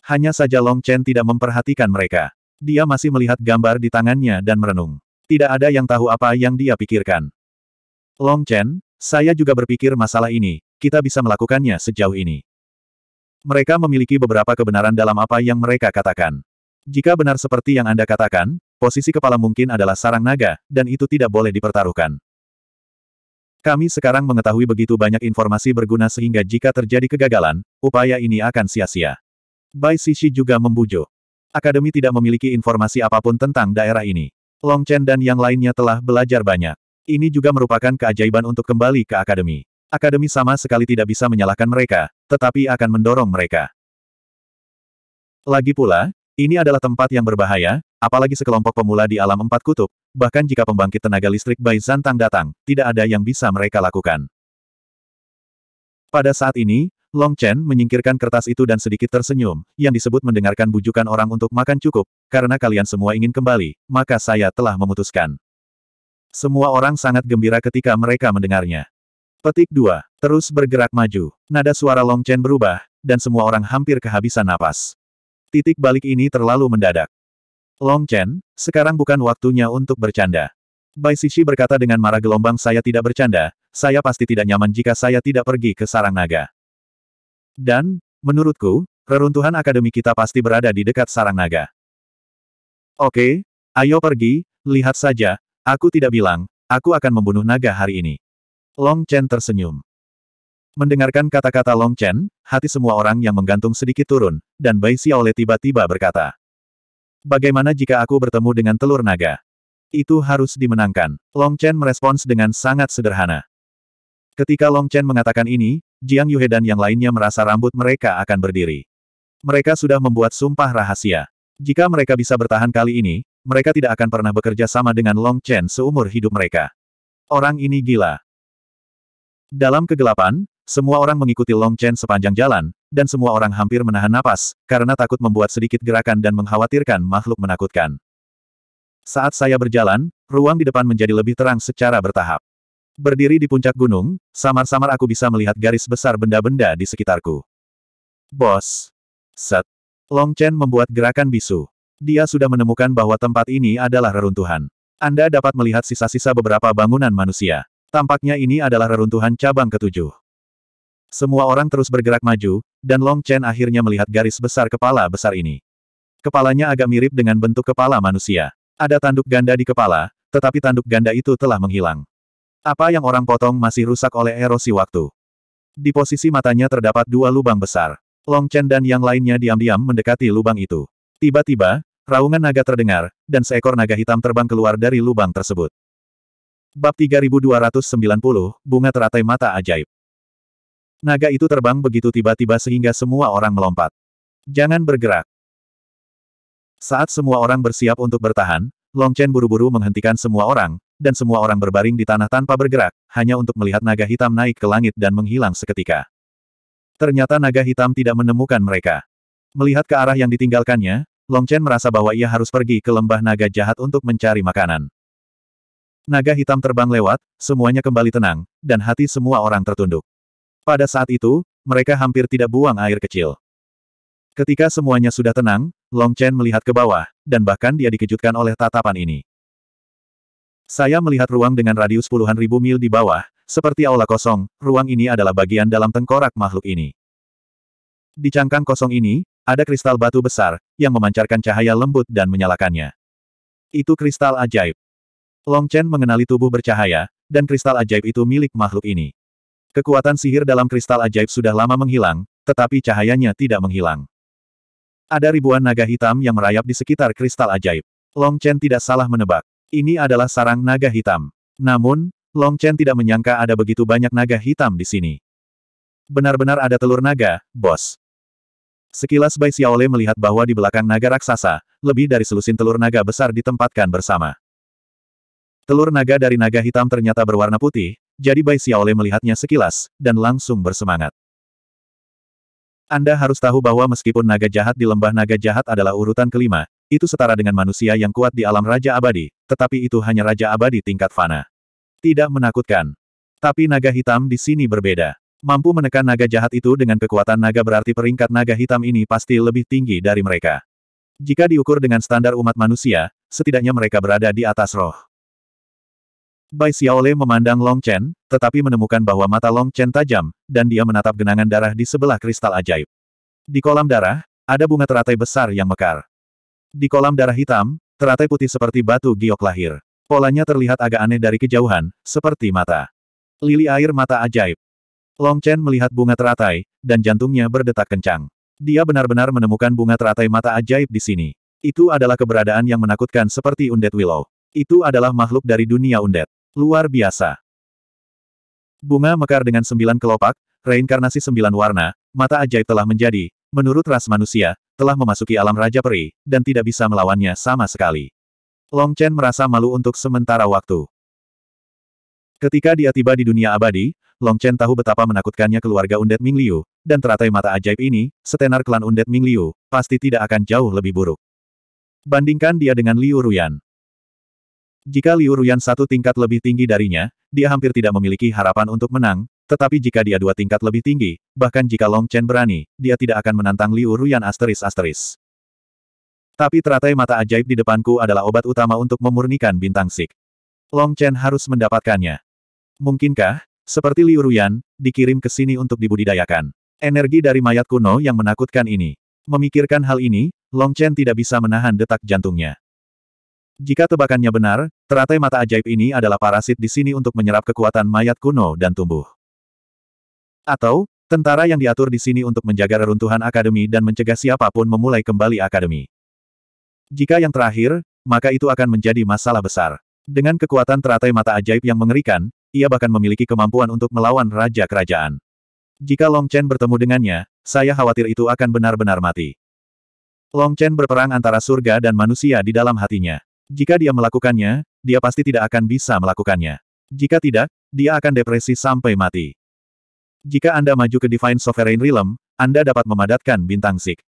Hanya saja Long Chen tidak memperhatikan mereka. Dia masih melihat gambar di tangannya dan merenung. Tidak ada yang tahu apa yang dia pikirkan. Long Chen, saya juga berpikir masalah ini, kita bisa melakukannya sejauh ini. Mereka memiliki beberapa kebenaran dalam apa yang mereka katakan. Jika benar seperti yang Anda katakan, posisi kepala mungkin adalah sarang naga, dan itu tidak boleh dipertaruhkan. Kami sekarang mengetahui begitu banyak informasi berguna sehingga jika terjadi kegagalan, upaya ini akan sia-sia. Bai Sisi juga membujuk. Akademi tidak memiliki informasi apapun tentang daerah ini. Long Chen dan yang lainnya telah belajar banyak. Ini juga merupakan keajaiban untuk kembali ke akademi. Akademi sama sekali tidak bisa menyalahkan mereka, tetapi akan mendorong mereka. Lagi pula, ini adalah tempat yang berbahaya, apalagi sekelompok pemula di alam empat kutub, bahkan jika pembangkit tenaga listrik Bai Zantang datang, tidak ada yang bisa mereka lakukan. Pada saat ini, Long Chen menyingkirkan kertas itu dan sedikit tersenyum, yang disebut mendengarkan bujukan orang untuk makan cukup, karena kalian semua ingin kembali, maka saya telah memutuskan. Semua orang sangat gembira ketika mereka mendengarnya. Petik 2. Terus bergerak maju. Nada suara Long Chen berubah, dan semua orang hampir kehabisan napas. Titik balik ini terlalu mendadak. Long Chen, sekarang bukan waktunya untuk bercanda. Bai Sishi berkata dengan marah gelombang saya tidak bercanda, saya pasti tidak nyaman jika saya tidak pergi ke sarang naga. Dan, menurutku, reruntuhan akademi kita pasti berada di dekat sarang naga. Oke, ayo pergi, lihat saja, aku tidak bilang, aku akan membunuh naga hari ini. Long Chen tersenyum. Mendengarkan kata-kata Long Chen, hati semua orang yang menggantung sedikit turun, dan Bai Xiaole tiba-tiba berkata. Bagaimana jika aku bertemu dengan telur naga? Itu harus dimenangkan. Long Chen merespons dengan sangat sederhana. Ketika Long Chen mengatakan ini, Jiang Yuhe dan yang lainnya merasa rambut mereka akan berdiri. Mereka sudah membuat sumpah rahasia. Jika mereka bisa bertahan kali ini, mereka tidak akan pernah bekerja sama dengan Long Chen seumur hidup mereka. Orang ini gila. Dalam kegelapan, semua orang mengikuti Long Chen sepanjang jalan, dan semua orang hampir menahan napas, karena takut membuat sedikit gerakan dan mengkhawatirkan makhluk menakutkan. Saat saya berjalan, ruang di depan menjadi lebih terang secara bertahap. Berdiri di puncak gunung, samar-samar aku bisa melihat garis besar benda-benda di sekitarku. Bos. Set. Long Chen membuat gerakan bisu. Dia sudah menemukan bahwa tempat ini adalah reruntuhan. Anda dapat melihat sisa-sisa beberapa bangunan manusia. Tampaknya ini adalah reruntuhan cabang ketujuh. Semua orang terus bergerak maju, dan Long Chen akhirnya melihat garis besar kepala besar ini. Kepalanya agak mirip dengan bentuk kepala manusia. Ada tanduk ganda di kepala, tetapi tanduk ganda itu telah menghilang. Apa yang orang potong masih rusak oleh erosi waktu. Di posisi matanya terdapat dua lubang besar. Long Chen dan yang lainnya diam-diam mendekati lubang itu. Tiba-tiba, raungan naga terdengar, dan seekor naga hitam terbang keluar dari lubang tersebut. Bab 3290, Bunga Teratai Mata Ajaib Naga itu terbang begitu tiba-tiba sehingga semua orang melompat. Jangan bergerak. Saat semua orang bersiap untuk bertahan, Long Chen buru-buru menghentikan semua orang, dan semua orang berbaring di tanah tanpa bergerak, hanya untuk melihat naga hitam naik ke langit dan menghilang seketika. Ternyata naga hitam tidak menemukan mereka. Melihat ke arah yang ditinggalkannya, Long Chen merasa bahwa ia harus pergi ke lembah naga jahat untuk mencari makanan. Naga hitam terbang lewat, semuanya kembali tenang, dan hati semua orang tertunduk. Pada saat itu, mereka hampir tidak buang air kecil. Ketika semuanya sudah tenang, Long Chen melihat ke bawah, dan bahkan dia dikejutkan oleh tatapan ini. Saya melihat ruang dengan radius puluhan ribu mil di bawah, seperti aula kosong, ruang ini adalah bagian dalam tengkorak makhluk ini. Di cangkang kosong ini, ada kristal batu besar, yang memancarkan cahaya lembut dan menyalakannya. Itu kristal ajaib. Long Chen mengenali tubuh bercahaya, dan kristal ajaib itu milik makhluk ini. Kekuatan sihir dalam kristal ajaib sudah lama menghilang, tetapi cahayanya tidak menghilang. Ada ribuan naga hitam yang merayap di sekitar kristal ajaib. Long Chen tidak salah menebak. Ini adalah sarang naga hitam. Namun, Long Chen tidak menyangka ada begitu banyak naga hitam di sini. Benar-benar ada telur naga, bos. Sekilas Bai Xiaole melihat bahwa di belakang naga raksasa, lebih dari selusin telur naga besar ditempatkan bersama. Telur naga dari naga hitam ternyata berwarna putih, jadi Bai Xiaole melihatnya sekilas, dan langsung bersemangat. Anda harus tahu bahwa meskipun naga jahat di lembah naga jahat adalah urutan kelima, itu setara dengan manusia yang kuat di alam Raja Abadi, tetapi itu hanya Raja Abadi tingkat fana. Tidak menakutkan. Tapi naga hitam di sini berbeda. Mampu menekan naga jahat itu dengan kekuatan naga berarti peringkat naga hitam ini pasti lebih tinggi dari mereka. Jika diukur dengan standar umat manusia, setidaknya mereka berada di atas roh. Bai Xiaole memandang Long Chen, tetapi menemukan bahwa mata Long Chen tajam, dan dia menatap genangan darah di sebelah kristal ajaib. Di kolam darah, ada bunga teratai besar yang mekar. Di kolam darah hitam, teratai putih seperti batu giok lahir. Polanya terlihat agak aneh dari kejauhan, seperti mata. Lili air mata ajaib. Long Chen melihat bunga teratai, dan jantungnya berdetak kencang. Dia benar-benar menemukan bunga teratai mata ajaib di sini. Itu adalah keberadaan yang menakutkan seperti undead willow. Itu adalah makhluk dari dunia undead. Luar biasa. Bunga mekar dengan sembilan kelopak, reinkarnasi sembilan warna, mata ajaib telah menjadi, menurut ras manusia, telah memasuki alam Raja Peri, dan tidak bisa melawannya sama sekali. Long Chen merasa malu untuk sementara waktu. Ketika dia tiba di dunia abadi, Long Chen tahu betapa menakutkannya keluarga Undet Ming Liu, dan teratai mata ajaib ini, setenar klan Undet Ming Liu, pasti tidak akan jauh lebih buruk. Bandingkan dia dengan Liu Ruyan. Jika Liu Ruyan satu tingkat lebih tinggi darinya, dia hampir tidak memiliki harapan untuk menang, tetapi jika dia dua tingkat lebih tinggi, bahkan jika Long Chen berani, dia tidak akan menantang Liu Ruyan asteris-asteris. Tapi teratai mata ajaib di depanku adalah obat utama untuk memurnikan bintang sik. Long Chen harus mendapatkannya. Mungkinkah, seperti Liu Ruyan, dikirim ke sini untuk dibudidayakan? Energi dari mayat kuno yang menakutkan ini. Memikirkan hal ini, Long Chen tidak bisa menahan detak jantungnya. Jika tebakannya benar, teratai mata ajaib ini adalah parasit di sini untuk menyerap kekuatan mayat kuno dan tumbuh. Atau, tentara yang diatur di sini untuk menjaga reruntuhan akademi dan mencegah siapapun memulai kembali akademi. Jika yang terakhir, maka itu akan menjadi masalah besar. Dengan kekuatan teratai mata ajaib yang mengerikan, ia bahkan memiliki kemampuan untuk melawan raja kerajaan. Jika Long Chen bertemu dengannya, saya khawatir itu akan benar-benar mati. Long Chen berperang antara surga dan manusia di dalam hatinya. Jika dia melakukannya, dia pasti tidak akan bisa melakukannya. Jika tidak, dia akan depresi sampai mati. Jika Anda maju ke Divine Sovereign Realm, Anda dapat memadatkan bintang Sik.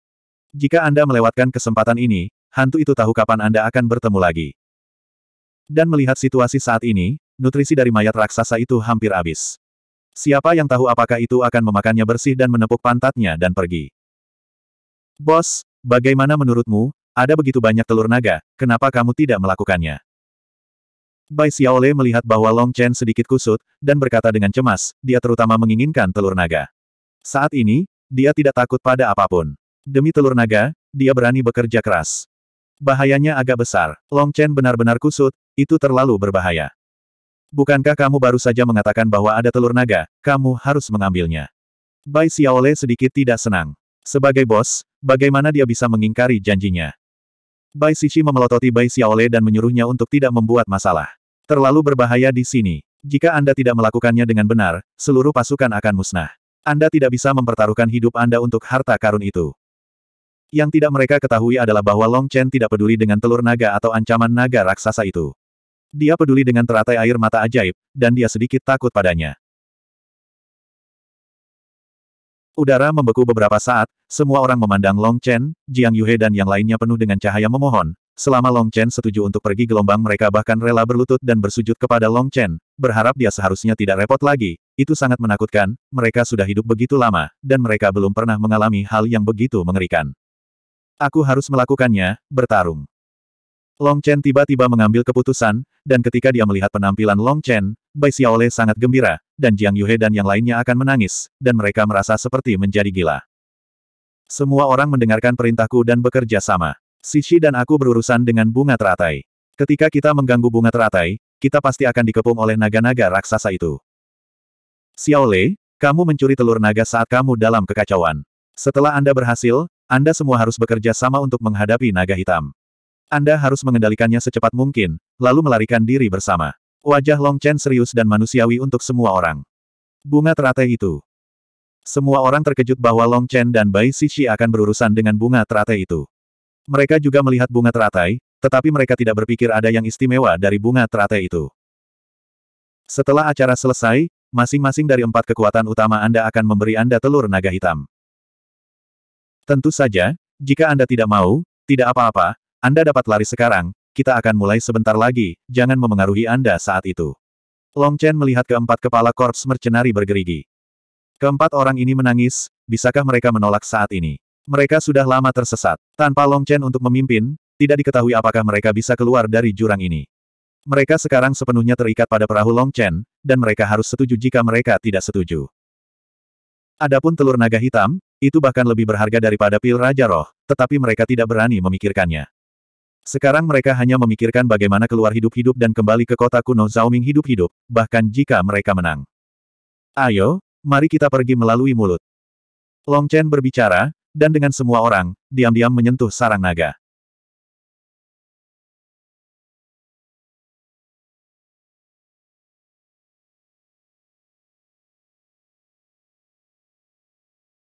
Jika Anda melewatkan kesempatan ini, hantu itu tahu kapan Anda akan bertemu lagi. Dan melihat situasi saat ini, nutrisi dari mayat raksasa itu hampir habis. Siapa yang tahu apakah itu akan memakannya bersih dan menepuk pantatnya dan pergi. Bos, bagaimana menurutmu, ada begitu banyak telur naga, kenapa kamu tidak melakukannya? Bai Xiaole melihat bahwa Long Chen sedikit kusut, dan berkata dengan cemas, dia terutama menginginkan telur naga. Saat ini, dia tidak takut pada apapun. Demi telur naga, dia berani bekerja keras. Bahayanya agak besar. Long Chen benar-benar kusut, itu terlalu berbahaya. Bukankah kamu baru saja mengatakan bahwa ada telur naga, kamu harus mengambilnya. Bai Xiaole sedikit tidak senang. Sebagai bos, bagaimana dia bisa mengingkari janjinya? Bai Sishi memelototi Bai Xiaole dan menyuruhnya untuk tidak membuat masalah. Terlalu berbahaya di sini. Jika Anda tidak melakukannya dengan benar, seluruh pasukan akan musnah. Anda tidak bisa mempertaruhkan hidup Anda untuk harta karun itu. Yang tidak mereka ketahui adalah bahwa Long Chen tidak peduli dengan telur naga atau ancaman naga raksasa itu. Dia peduli dengan teratai air mata ajaib, dan dia sedikit takut padanya. Udara membeku beberapa saat, semua orang memandang Long Chen, Jiang Yuhe dan yang lainnya penuh dengan cahaya memohon. Selama Long Chen setuju untuk pergi gelombang mereka bahkan rela berlutut dan bersujud kepada Long Chen, berharap dia seharusnya tidak repot lagi. Itu sangat menakutkan, mereka sudah hidup begitu lama, dan mereka belum pernah mengalami hal yang begitu mengerikan. Aku harus melakukannya, bertarung. Long Chen tiba-tiba mengambil keputusan, dan ketika dia melihat penampilan Long Chen, Bai Xiaole sangat gembira, dan Jiang Yuhe dan yang lainnya akan menangis, dan mereka merasa seperti menjadi gila. Semua orang mendengarkan perintahku dan bekerja sama. Sisi dan aku berurusan dengan bunga teratai. Ketika kita mengganggu bunga teratai, kita pasti akan dikepung oleh naga-naga raksasa itu. Xiaole, kamu mencuri telur naga saat kamu dalam kekacauan. Setelah Anda berhasil, Anda semua harus bekerja sama untuk menghadapi naga hitam. Anda harus mengendalikannya secepat mungkin, lalu melarikan diri bersama. Wajah Long Chen serius dan manusiawi untuk semua orang. Bunga teratai itu. Semua orang terkejut bahwa Long Chen dan Bai Shishi akan berurusan dengan bunga teratai itu. Mereka juga melihat bunga teratai, tetapi mereka tidak berpikir ada yang istimewa dari bunga teratai itu. Setelah acara selesai, masing-masing dari empat kekuatan utama Anda akan memberi Anda telur naga hitam. Tentu saja, jika Anda tidak mau, tidak apa-apa, anda dapat lari sekarang, kita akan mulai sebentar lagi, jangan memengaruhi Anda saat itu. Long Chen melihat keempat kepala korps mercenari bergerigi. Keempat orang ini menangis, bisakah mereka menolak saat ini? Mereka sudah lama tersesat. Tanpa Long Chen untuk memimpin, tidak diketahui apakah mereka bisa keluar dari jurang ini. Mereka sekarang sepenuhnya terikat pada perahu Long Chen, dan mereka harus setuju jika mereka tidak setuju. Adapun telur naga hitam, itu bahkan lebih berharga daripada pil Raja Roh, tetapi mereka tidak berani memikirkannya. Sekarang mereka hanya memikirkan bagaimana keluar hidup-hidup dan kembali ke kota kuno Zhaoming hidup-hidup, bahkan jika mereka menang. Ayo, mari kita pergi melalui mulut. Long Chen berbicara, dan dengan semua orang, diam-diam menyentuh sarang naga.